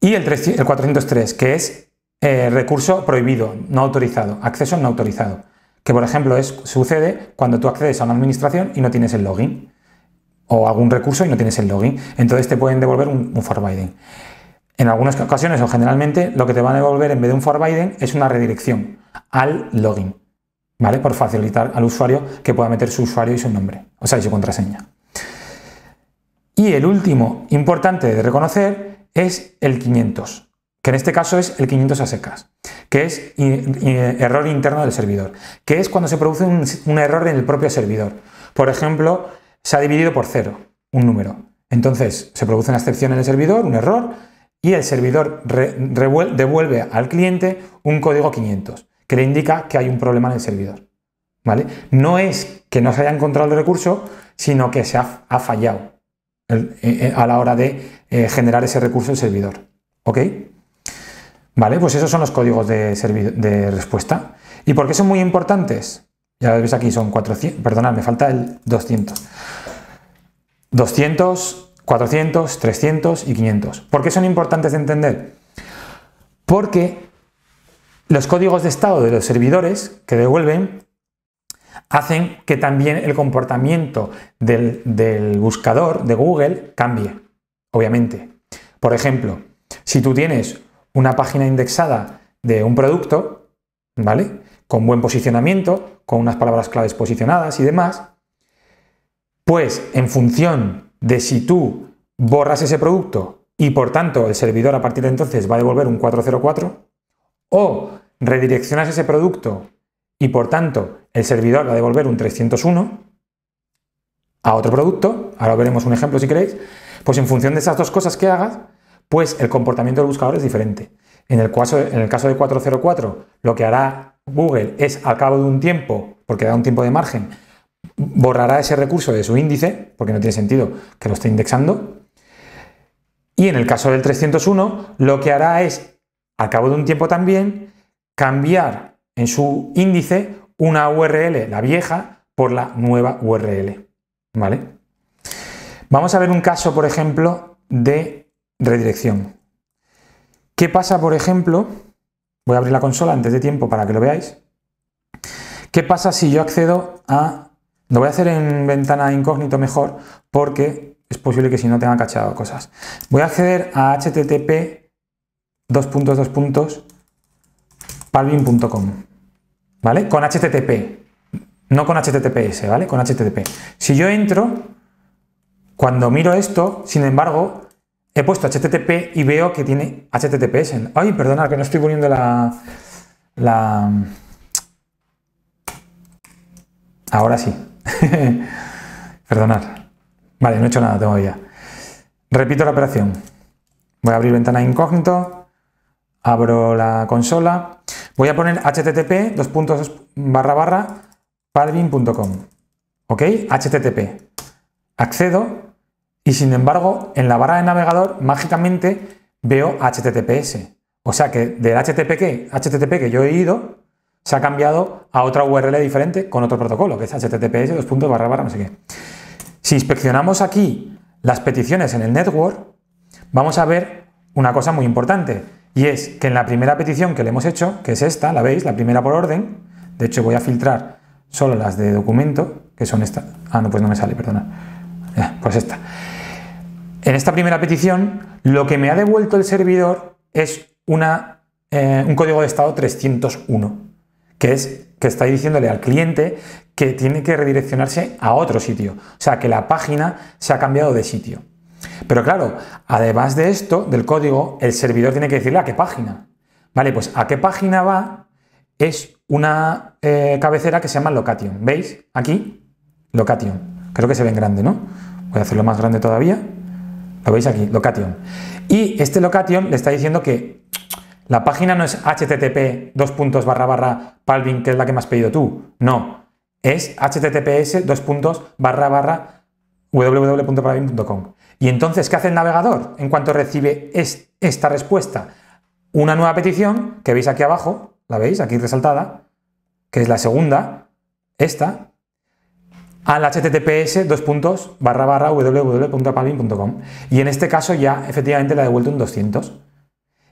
y el, 403, que es eh, recurso prohibido, no autorizado, acceso no autorizado, que por ejemplo es, sucede cuando tú accedes a una administración y no tienes el login, o algún recurso y no tienes el login, entonces te pueden devolver un, Forbidden. En algunas ocasiones o generalmente lo que te van a devolver en vez de un Forbidden es una redirección al login, ¿vale? Por facilitar al usuario que pueda meter su usuario y su nombre, o sea, y su contraseña. Y el último importante de reconocer es el 500, que en este caso es el 500 a secas, que es eh, eh, error interno del servidor, que es cuando se produce un, error en el propio servidor. Por ejemplo, se ha dividido por cero un número. Entonces se produce una excepción en el servidor, un error, y el servidor devuelve al cliente un código 500 que le indica que hay un problema en el servidor. ¿Vale? No es que no se haya encontrado el recurso, sino que se ha fallado. Eh, eh, a la hora de eh, generar ese recurso en servidor. ¿Ok? Vale, pues esos son los códigos de, de respuesta. ¿Y por qué son muy importantes? Ya veis aquí, son 400, Perdona, me falta el 200. 200, 400, 300 y 500. ¿Por qué son importantes de entender? Porque los códigos de estado de los servidores que devuelven hacen que también el comportamiento del, buscador de Google cambie, obviamente. Por ejemplo, si tú tienes una página indexada de un producto, ¿vale? Con buen posicionamiento, con unas palabras claves posicionadas y demás, pues en función de si tú borras ese producto y por tanto el servidor a partir de entonces va a devolver un 404, o redireccionas ese producto y por tanto el servidor va a devolver un 301 a otro producto, ahora veremos un ejemplo si queréis, pues en función de esas dos cosas que hagas, pues el comportamiento del buscador es diferente. En el caso, en el caso de 404, lo que hará Google es al cabo de un tiempo, porque da un tiempo de margen, borrará ese recurso de su índice, porque no tiene sentido que lo esté indexando. Y en el caso del 301, lo que hará es, al cabo de un tiempo también, cambiar en su índice una URL, la vieja, por la nueva URL. ¿Vale? Vamos a ver un caso, por ejemplo, de redirección. ¿Qué pasa, por ejemplo? Voy a abrir la consola antes de tiempo para que lo veáis. ¿Qué pasa si yo accedo a... Lo voy a hacer en ventana incógnito mejor porque es posible que si no tenga cachado cosas. Voy a acceder a http dos palvin.com. ¿vale? Con HTTP, no con HTTPS, ¿vale? Con HTTP. Si yo entro, cuando miro esto, sin embargo, he puesto HTTP y veo que tiene HTTPS. Ay, perdona, que no estoy poniendo la... la... Ahora sí. Perdonad. Vale, no he hecho nada todavía. Repito la operación. Voy a abrir ventana incógnito. Abro la consola. Voy a poner http dos barra barra ¿Ok? HTTP. Accedo y sin embargo en la barra de navegador mágicamente veo HTTPS. O sea que del HTTP que, HTTP que yo he ido se ha cambiado a otra URL diferente con otro protocolo, que es HTTPS dos barra barra no sé qué. Si inspeccionamos aquí las peticiones en el network, vamos a ver una cosa muy importante y es que en la primera petición que le hemos hecho, que es esta, la veis, la primera por orden, de hecho voy a filtrar solo las de documento, que son estas. Ah, no, pues no me sale, perdona. Pues esta. En esta primera petición, lo que me ha devuelto el servidor es una, eh, un código de estado 301, que es que está diciéndole al cliente que tiene que redireccionarse a otro sitio. O sea, que la página se ha cambiado de sitio. Pero claro, además de esto, del código, el servidor tiene que decirle a qué página. Vale, pues a qué página va es una eh, cabecera que se llama Location. ¿Veis? Aquí, Location. Creo que se ve en grande, ¿no? Voy a hacerlo más grande todavía. Lo veis aquí, Location. Y este Location le está diciendo que la página no es http palvin, que es la que me has pedido tú. No, es https dos www.palvin.com Y entonces, ¿qué hace el navegador en cuanto recibe esta respuesta? Una nueva petición que veis aquí abajo, la veis aquí resaltada, que es la segunda, esta, al https dos puntos barra barra Y en este caso ya efectivamente la ha devuelto un 200.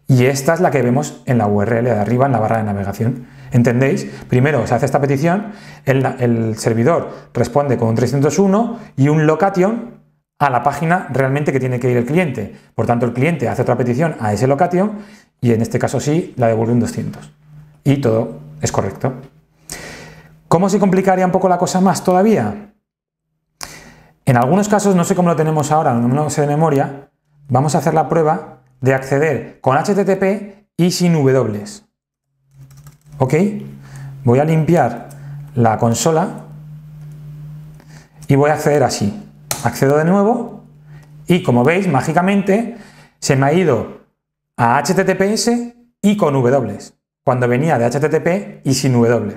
Y esta es la que vemos en la URL de arriba, en la barra de navegación. ¿Entendéis? Primero se hace esta petición, el, servidor responde con un 301 y un location a la página realmente que tiene que ir el cliente. Por tanto, el cliente hace otra petición a ese location y en este caso sí la devuelve un 200. Y todo es correcto. ¿Cómo se complicaría un poco la cosa más todavía? En algunos casos, no sé cómo lo tenemos ahora, no sé de memoria, vamos a hacer la prueba de acceder con HTTP y sin W. ¿Ok? Voy a limpiar la consola y voy a acceder así. Accedo de nuevo y como veis, mágicamente se me ha ido a HTTPS y con W, cuando venía de HTTP y sin W.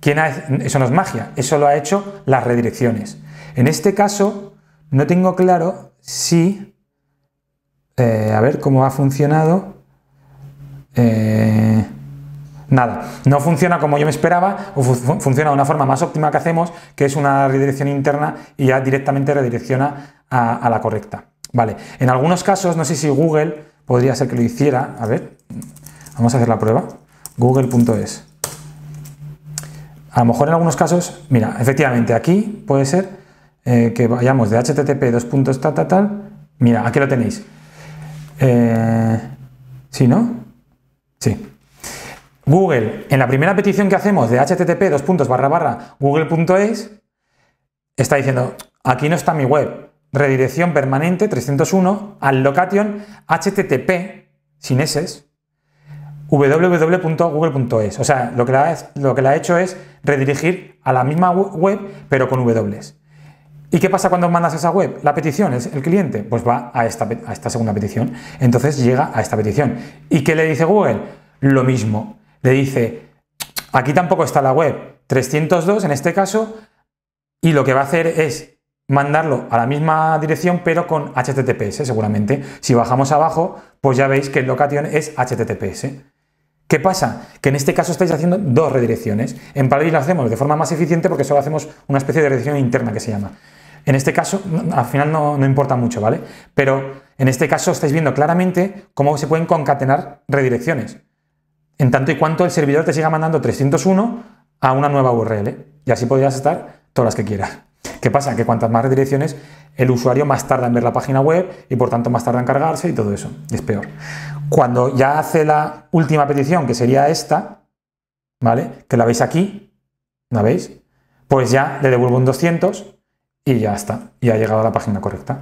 ¿Quién eso no es magia, eso lo ha hecho las redirecciones. En este caso, no tengo claro si... Eh, a ver cómo ha funcionado. Eh, nada. No funciona como yo me esperaba, o funciona de una forma más óptima que hacemos, que es una redirección interna y ya directamente redirecciona a, la correcta. Vale, en algunos casos, no sé si Google podría ser que lo hiciera, a ver, vamos a hacer la prueba, google.es. A lo mejor en algunos casos, mira, efectivamente aquí puede ser eh, que vayamos de http 2. mira, aquí lo tenéis. Eh, ¿Sí, no? Sí. Google, en la primera petición que hacemos de http dos barra google.es, está diciendo, aquí no está mi web, redirección permanente 301 al location http sin s www.google.es. O sea, lo que, la, lo que ha hecho es redirigir a la misma web, pero con w. ¿Y qué pasa cuando mandas esa web? La petición es el cliente, pues va a esta, a esta segunda petición. Entonces llega a esta petición. ¿Y qué le dice Google? Lo mismo le dice, aquí tampoco está la web, 302 en este caso, y lo que va a hacer es mandarlo a la misma dirección pero con HTTPS seguramente. Si bajamos abajo, pues ya veis que el location es HTTPS. ¿Qué pasa? Que en este caso estáis haciendo dos redirecciones. En Parallel lo hacemos de forma más eficiente porque solo hacemos una especie de redirección interna que se llama. En este caso, al final no, no importa mucho, ¿vale? Pero en este caso estáis viendo claramente cómo se pueden concatenar redirecciones en tanto y cuanto el servidor te siga mandando 301 a una nueva URL. Y así podrías estar todas las que quieras. ¿Qué pasa? Que cuantas más redirecciones, el usuario más tarda en ver la página web y por tanto más tarda en cargarse y todo eso. es peor. Cuando ya hace la última petición, que sería esta, ¿vale? Que la veis aquí, ¿la veis? Pues ya le devuelvo un 200 y ya está. Y ha llegado a la página correcta.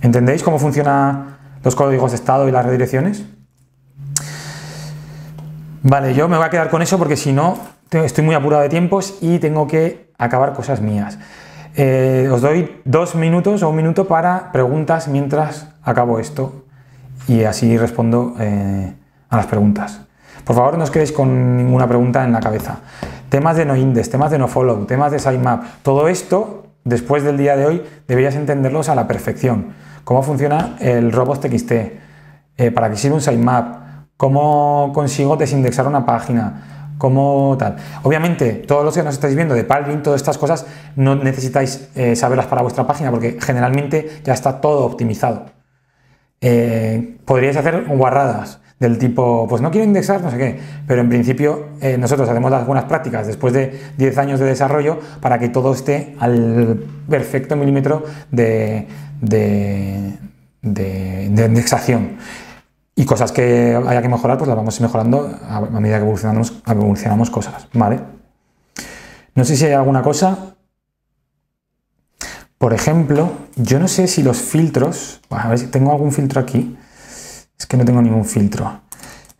¿Entendéis cómo funcionan los códigos de estado y las redirecciones? Vale, yo me voy a quedar con eso porque si no, estoy muy apurado de tiempos y tengo que acabar cosas mías. Eh, os doy dos minutos o un minuto para preguntas mientras acabo esto y así respondo eh, a las preguntas. Por favor, no os quedéis con ninguna pregunta en la cabeza. Temas de no index, temas de no follow, temas de sitemap, todo esto, después del día de hoy, deberías entenderlos a la perfección. Cómo funciona el robot TXT, eh, para qué sirve un sitemap, cómo consigo desindexar una página, cómo tal. Obviamente, todos los que nos estáis viendo de Palvin, todas estas cosas, no necesitáis eh, saberlas para vuestra página porque generalmente ya está todo optimizado. Eh, podríais hacer guarradas del tipo, pues no quiero indexar, no sé qué, pero en principio eh, nosotros hacemos algunas prácticas después de 10 años de desarrollo para que todo esté al perfecto milímetro de indexación. Y cosas que haya que mejorar, pues las vamos a ir mejorando a, medida que evolucionamos, evolucionamos cosas, ¿vale? No sé si hay alguna cosa. Por ejemplo, yo no sé si los filtros. a ver si tengo algún filtro aquí. Es que no tengo ningún filtro.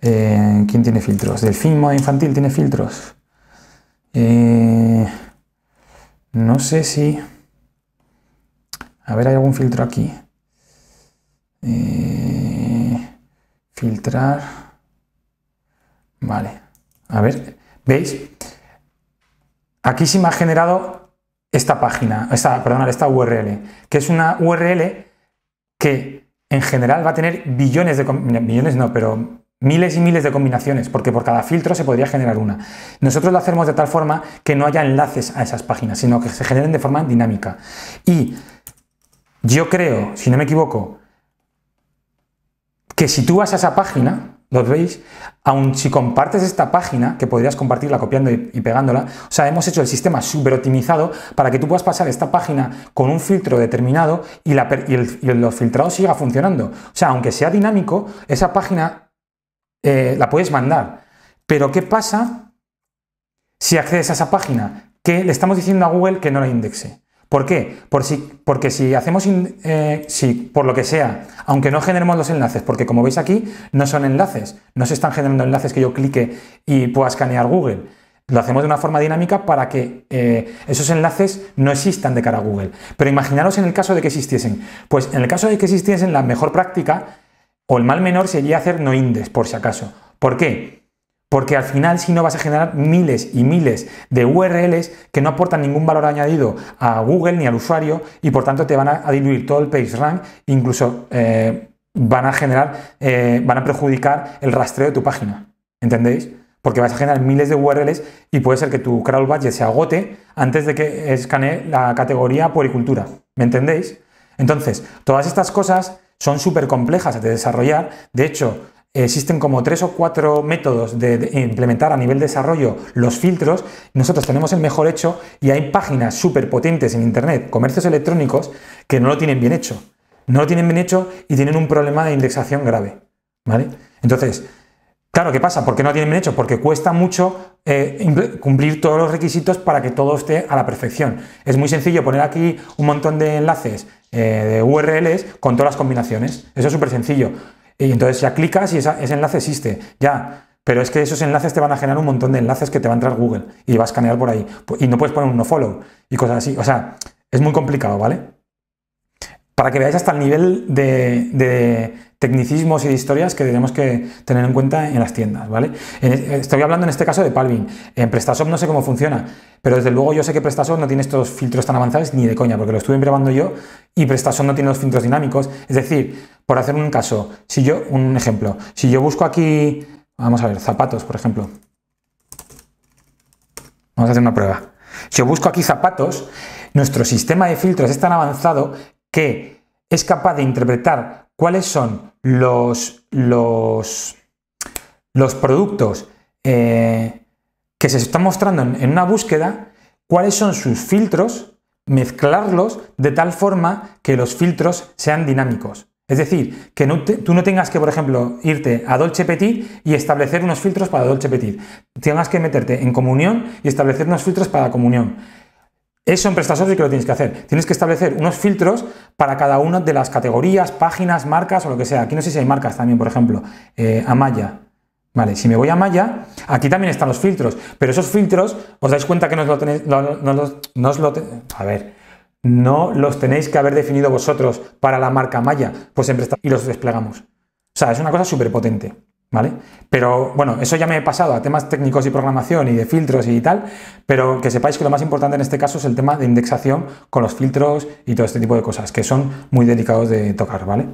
Eh, ¿Quién tiene filtros? ¿Delfín moda infantil tiene filtros? Eh, no sé si. A ver, hay algún filtro aquí. Eh, filtrar. Vale, a ver, ¿veis? Aquí sí me ha generado esta página, esta, perdón, esta URL, que es una URL que en general va a tener billones de, millones no, pero miles y miles de combinaciones, porque por cada filtro se podría generar una. Nosotros lo hacemos de tal forma que no haya enlaces a esas páginas, sino que se generen de forma dinámica. Y yo creo, si no me equivoco, que si tú vas a esa página, lo veis? Aun si compartes esta página, que podrías compartirla copiando y pegándola, o sea, hemos hecho el sistema súper optimizado para que tú puedas pasar esta página con un filtro determinado y, los filtrados siga funcionando. O sea, aunque sea dinámico, esa página eh, la puedes mandar. Pero ¿qué pasa si accedes a esa página? Que le estamos diciendo a Google que no la indexe. ¿Por qué? Por porque si hacemos, eh, por lo que sea, aunque no generemos los enlaces, porque como veis aquí, no son enlaces, no se están generando enlaces que yo clique y pueda escanear Google. Lo hacemos de una forma dinámica para que eh, esos enlaces no existan de cara a Google. Pero imaginaros en el caso de que existiesen. Pues en el caso de que existiesen, la mejor práctica o el mal menor sería hacer no index, por si acaso. ¿Por qué? Porque al final si no vas a generar miles y miles de URLs que no aportan ningún valor añadido a Google ni al usuario y por tanto te van a, diluir todo el page Rank, incluso eh, van a generar, eh, van a perjudicar el rastreo de tu página. ¿Entendéis? Porque vas a generar miles de URLs y puede ser que tu crawl budget se agote antes de que escanee la categoría puericultura. ¿Me entendéis? Entonces, todas estas cosas son súper complejas de desarrollar. De hecho, existen como tres o cuatro métodos de, implementar a nivel de desarrollo los filtros, nosotros tenemos el mejor hecho y hay páginas súper potentes en Internet, comercios electrónicos, que no lo tienen bien hecho. No lo tienen bien hecho y tienen un problema de indexación grave. ¿Vale? Entonces, claro, ¿qué pasa? ¿Por qué no lo tienen bien hecho? Porque cuesta mucho eh, cumplir todos los requisitos para que todo esté a la perfección. Es muy sencillo poner aquí un montón de enlaces eh, de URLs con todas las combinaciones. Eso es súper sencillo y entonces ya clicas y ese enlace existe, ya. Pero es que esos enlaces te van a generar un montón de enlaces que te va a entrar Google y va a escanear por ahí. Y no puedes poner un no follow y cosas así. O sea, es muy complicado, ¿vale? Para que veáis hasta el nivel de tecnicismos y historias que tenemos que tener en cuenta en las tiendas, ¿vale? estoy hablando en este caso de Palvin. En PrestaShop no sé cómo funciona, pero desde luego yo sé que PrestaShop no tiene estos filtros tan avanzados ni de coña, porque lo estuve probando yo y PrestaShop no tiene los filtros dinámicos. Es decir, por hacer un caso, si yo, un ejemplo, si yo busco aquí, vamos a ver, zapatos, por ejemplo. Vamos a hacer una prueba. Si yo busco aquí zapatos, nuestro sistema de filtros es tan avanzado que es capaz de interpretar cuáles son los, los, productos eh, que se están mostrando en, una búsqueda, cuáles son sus filtros, mezclarlos de tal forma que los filtros sean dinámicos. Es decir, que tú no tengas que, por ejemplo, irte a Dolce Petit y establecer unos filtros para Dolce Petit. Tengas que meterte en comunión y establecer unos filtros para comunión. Eso en PrestaShop que lo tienes que hacer. Tienes que establecer unos filtros para cada una de las categorías, páginas, marcas o lo que sea. Aquí no sé si hay marcas también, por ejemplo, a eh, Amaya. Vale, si me voy a Maya, aquí también están los filtros, pero esos filtros, os dais cuenta que no os tenéis, no, lo a ver, no los tenéis que haber definido vosotros para la marca Maya, pues siempre y los desplegamos. O sea, es una cosa súper potente. ¿Vale? Pero bueno, eso ya me he pasado a temas técnicos y programación y de filtros y tal, pero que sepáis que lo más importante en este caso es el tema de indexación con los filtros y todo este tipo de cosas, que son muy delicados de tocar, ¿vale?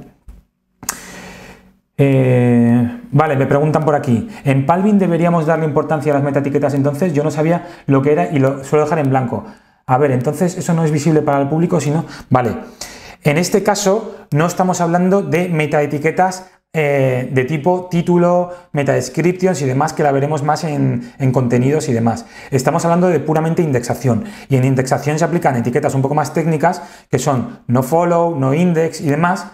Eh, vale, me preguntan por aquí. ¿En Palvin deberíamos darle importancia a las metaetiquetas entonces? Yo no sabía lo que era y lo suelo dejar en blanco. A ver, entonces eso no es visible para el público, sino... Vale. En este caso no estamos hablando de metaetiquetas eh, de tipo título, meta descriptions y demás, que la veremos más en, contenidos y demás. Estamos hablando de puramente indexación. Y en indexación se aplican etiquetas un poco más técnicas, que son no follow, no index y demás,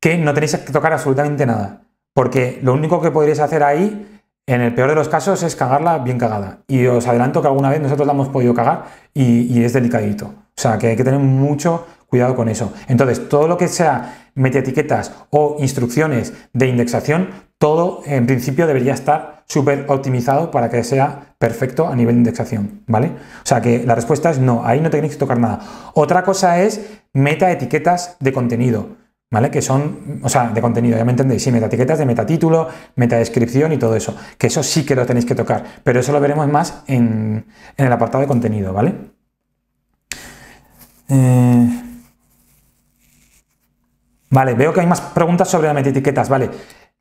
que no tenéis que tocar absolutamente nada. Porque lo único que podréis hacer ahí, en el peor de los casos, es cagarla bien cagada. Y os adelanto que alguna vez nosotros la hemos podido cagar y es delicadito. O sea, que hay que tener mucho cuidado con eso. Entonces, todo lo que sea metaetiquetas etiquetas o instrucciones de indexación, todo en principio debería estar súper optimizado para que sea perfecto a nivel de indexación, ¿vale? O sea que la respuesta es no, ahí no tenéis que tocar nada. Otra cosa es meta etiquetas de contenido. ¿Vale? Que son, o sea, de contenido, ya me entendéis, sí, metaetiquetas de metatítulo, descripción y todo eso, que eso sí que lo tenéis que tocar, pero eso lo veremos más en, en el apartado de contenido, ¿vale? Eh... Vale, veo que hay más preguntas sobre las metaetiquetas. Vale,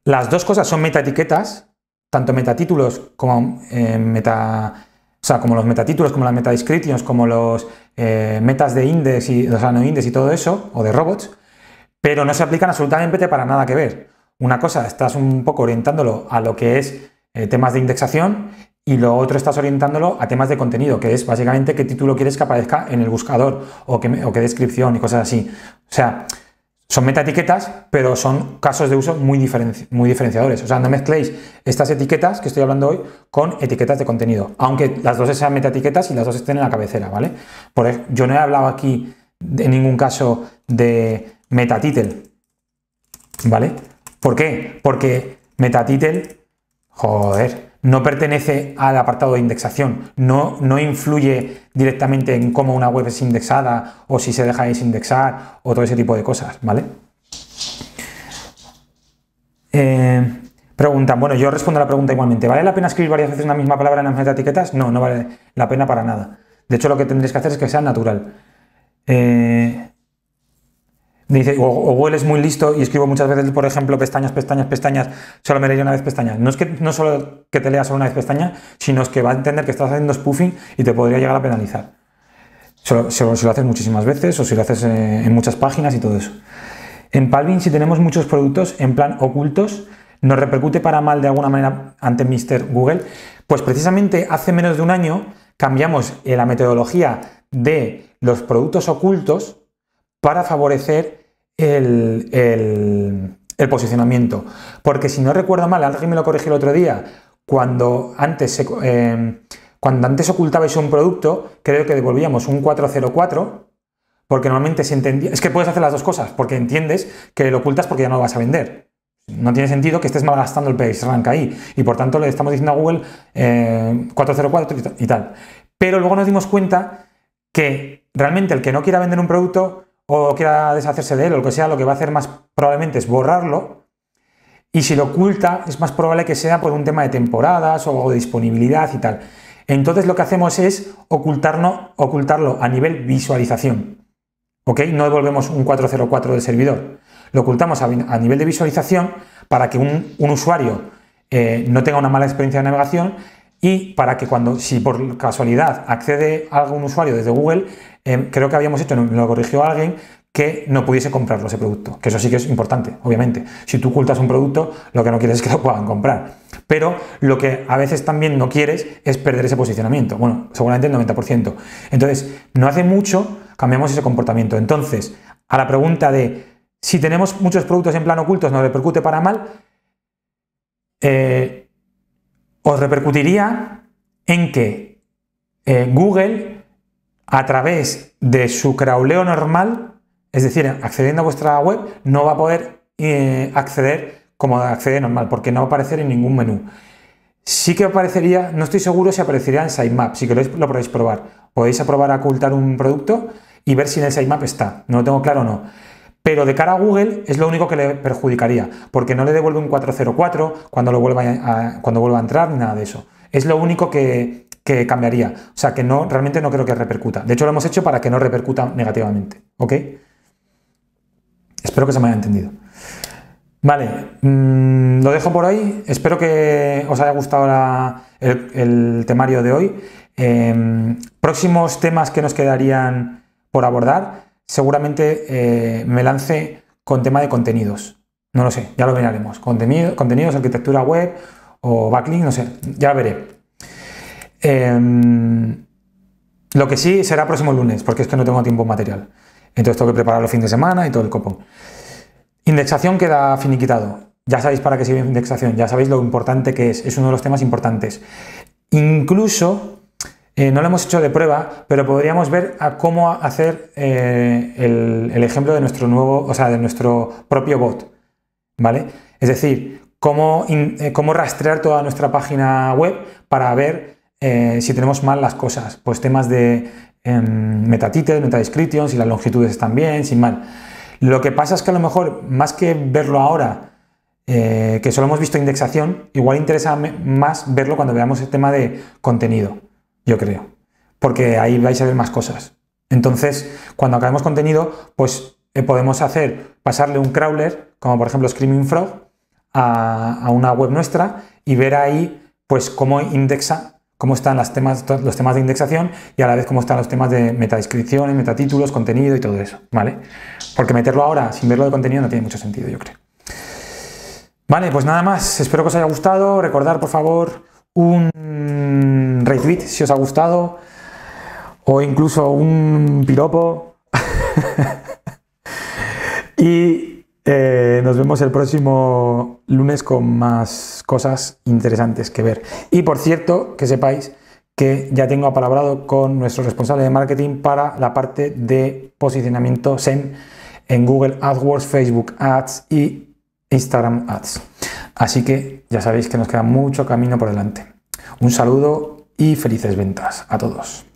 las dos cosas son metaetiquetas, tanto metatítulos como eh, meta... O sea, como los metatítulos, como las metadescriptions, como los eh, metas de index y los sea, y todo eso, o de robots, pero no se aplican absolutamente para nada que ver. Una cosa, estás un poco orientándolo a lo que es eh, temas de indexación y lo otro estás orientándolo a temas de contenido, que es básicamente qué título quieres que aparezca en el buscador o qué, o qué descripción y cosas así. O sea, son metaetiquetas, pero son casos de uso muy, diferenciadores. O sea, no mezcléis estas etiquetas que estoy hablando hoy con etiquetas de contenido, aunque las dos sean metaetiquetas y las dos estén en la cabecera, ¿vale? Por yo no he hablado aquí en ningún caso de metatitel, ¿vale? ¿Por qué? Porque MetaTitel. joder, no pertenece al apartado de indexación, no, no, influye directamente en cómo una web es indexada o si se deja indexar o todo ese tipo de cosas, ¿vale? Eh, pregunta. preguntan, bueno, yo respondo a la pregunta igualmente, ¿vale la pena escribir varias veces una misma palabra en las etiquetas? No, no vale la pena para nada. De hecho, lo que tendréis que hacer es que sea natural. Eh, Dice, o, o, Google muy listo y escribo muchas veces, por ejemplo, pestañas, pestañas, pestañas, solo me leí una vez pestaña No es que no solo que te leas solo una vez pestaña sino es que va a entender que estás haciendo spoofing y te podría llegar a penalizar. Solo, si lo haces muchísimas veces o si lo haces eh, en muchas páginas y todo eso. En Palvin, si tenemos muchos productos en plan ocultos, ¿nos repercute para mal de alguna manera ante Mr. Google? Pues precisamente hace menos de un año cambiamos la metodología de los productos ocultos para favorecer el, posicionamiento. Porque si no recuerdo mal, alguien me lo corrigió el otro día, cuando antes, em, cuando antes ocultabais un producto, creo que devolvíamos un 404, porque normalmente se entendía... Es que puedes hacer las dos cosas, porque entiendes que lo ocultas porque ya no lo vas a vender. No tiene sentido que estés malgastando el Rank ahí. Y por tanto le estamos diciendo a Google 404 eh, y tal. Pero luego nos dimos cuenta que realmente el que no quiera vender un producto o quiera deshacerse de él o lo que sea, lo que va a hacer más probablemente es borrarlo. Y si lo oculta, es más probable que sea por un tema de temporadas o de disponibilidad y tal. Entonces lo que hacemos es ocultarlo, ocultarlo a nivel visualización. ¿Ok? No devolvemos un 404 del servidor. Lo ocultamos a, nivel de visualización para que un, usuario eh, no tenga una mala experiencia de navegación y para que cuando, si por casualidad accede algún usuario desde Google, em, creo que habíamos hecho, me lo corrigió alguien, que no pudiese comprarlo ese producto, que eso sí que es importante, obviamente. Si tú ocultas un producto, lo que no quieres es que lo puedan comprar. Pero lo que a veces también no quieres es perder ese posicionamiento. Bueno, seguramente el 90%. Entonces, no hace mucho cambiamos ese comportamiento. Entonces, a la pregunta de si tenemos muchos productos en plan ocultos, ¿nos repercute para mal? Eh, os repercutiría en que eh, Google, a través de su crawleo normal, es decir, accediendo a vuestra web, no va a poder eh, acceder como accede normal, porque no va a aparecer en ningún menú. Sí que aparecería, no estoy seguro si aparecería en Sitemap, si que lo podéis probar. Podéis probar a ocultar un producto y ver si en el Sitemap está. No lo tengo claro o no. Pero de cara a Google es lo único que le perjudicaría, porque no le devuelve un 404 cuando, lo vuelva a, cuando vuelva a entrar ni nada de eso. Es lo único que, cambiaría. O sea, que no, realmente no creo que repercuta. De hecho, lo hemos hecho para que no repercuta negativamente. ¿Ok? Espero que se me haya entendido. Vale, mm, lo dejo por hoy. Espero que os haya gustado el, temario de hoy. Em, próximos temas que nos quedarían por abordar seguramente eh, me lance con tema de contenidos. No lo sé, ya lo veremos. Contenido, contenidos, arquitectura web o backlink, no sé, ya veré. Em, lo que sí será próximo lunes, porque es que no tengo tiempo material. Entonces tengo que preparar los fines de semana y todo el copón. Indexación queda finiquitado. Ya sabéis para qué sirve indexación, ya sabéis lo importante que es. Es uno de los temas importantes. Incluso eh, no lo hemos hecho de prueba, pero podríamos ver a cómo hacer eh, el, ejemplo de nuestro nuevo, o sea, de nuestro propio bot, ¿vale? Es decir, cómo, eh, cómo rastrear toda nuestra página web para ver si tenemos mal las cosas, pues temas de em, metatitles, metadescription, si las longitudes están bien, sin mal. Lo que pasa es que a lo mejor, más que verlo ahora, que solo hemos visto indexación, igual interesa más verlo cuando veamos el tema de contenido yo creo, porque ahí vais a ver más cosas. Entonces, cuando acabemos contenido, pues eh, podemos hacer, pasarle un crawler, como por ejemplo Screaming Frog, a, una web nuestra y ver ahí pues cómo indexa, cómo están temas, los temas de indexación y a la vez cómo están los temas de metadescripciones, metatítulos, contenido y todo eso, ¿vale? Porque meterlo ahora sin verlo de contenido no tiene mucho sentido, yo creo. Vale, pues nada más. Espero que os haya gustado. Recordar, por favor, un retweet si os ha gustado o incluso un piropo. y eh, nos vemos el próximo lunes con más cosas interesantes que ver. Y por cierto, que sepáis que ya tengo apalabrado con nuestro responsable de marketing para la parte de posicionamiento SEM en Google AdWords, Facebook Ads y Instagram Ads. Así que ya sabéis que nos queda mucho camino por delante. Un saludo y felices ventas a todos.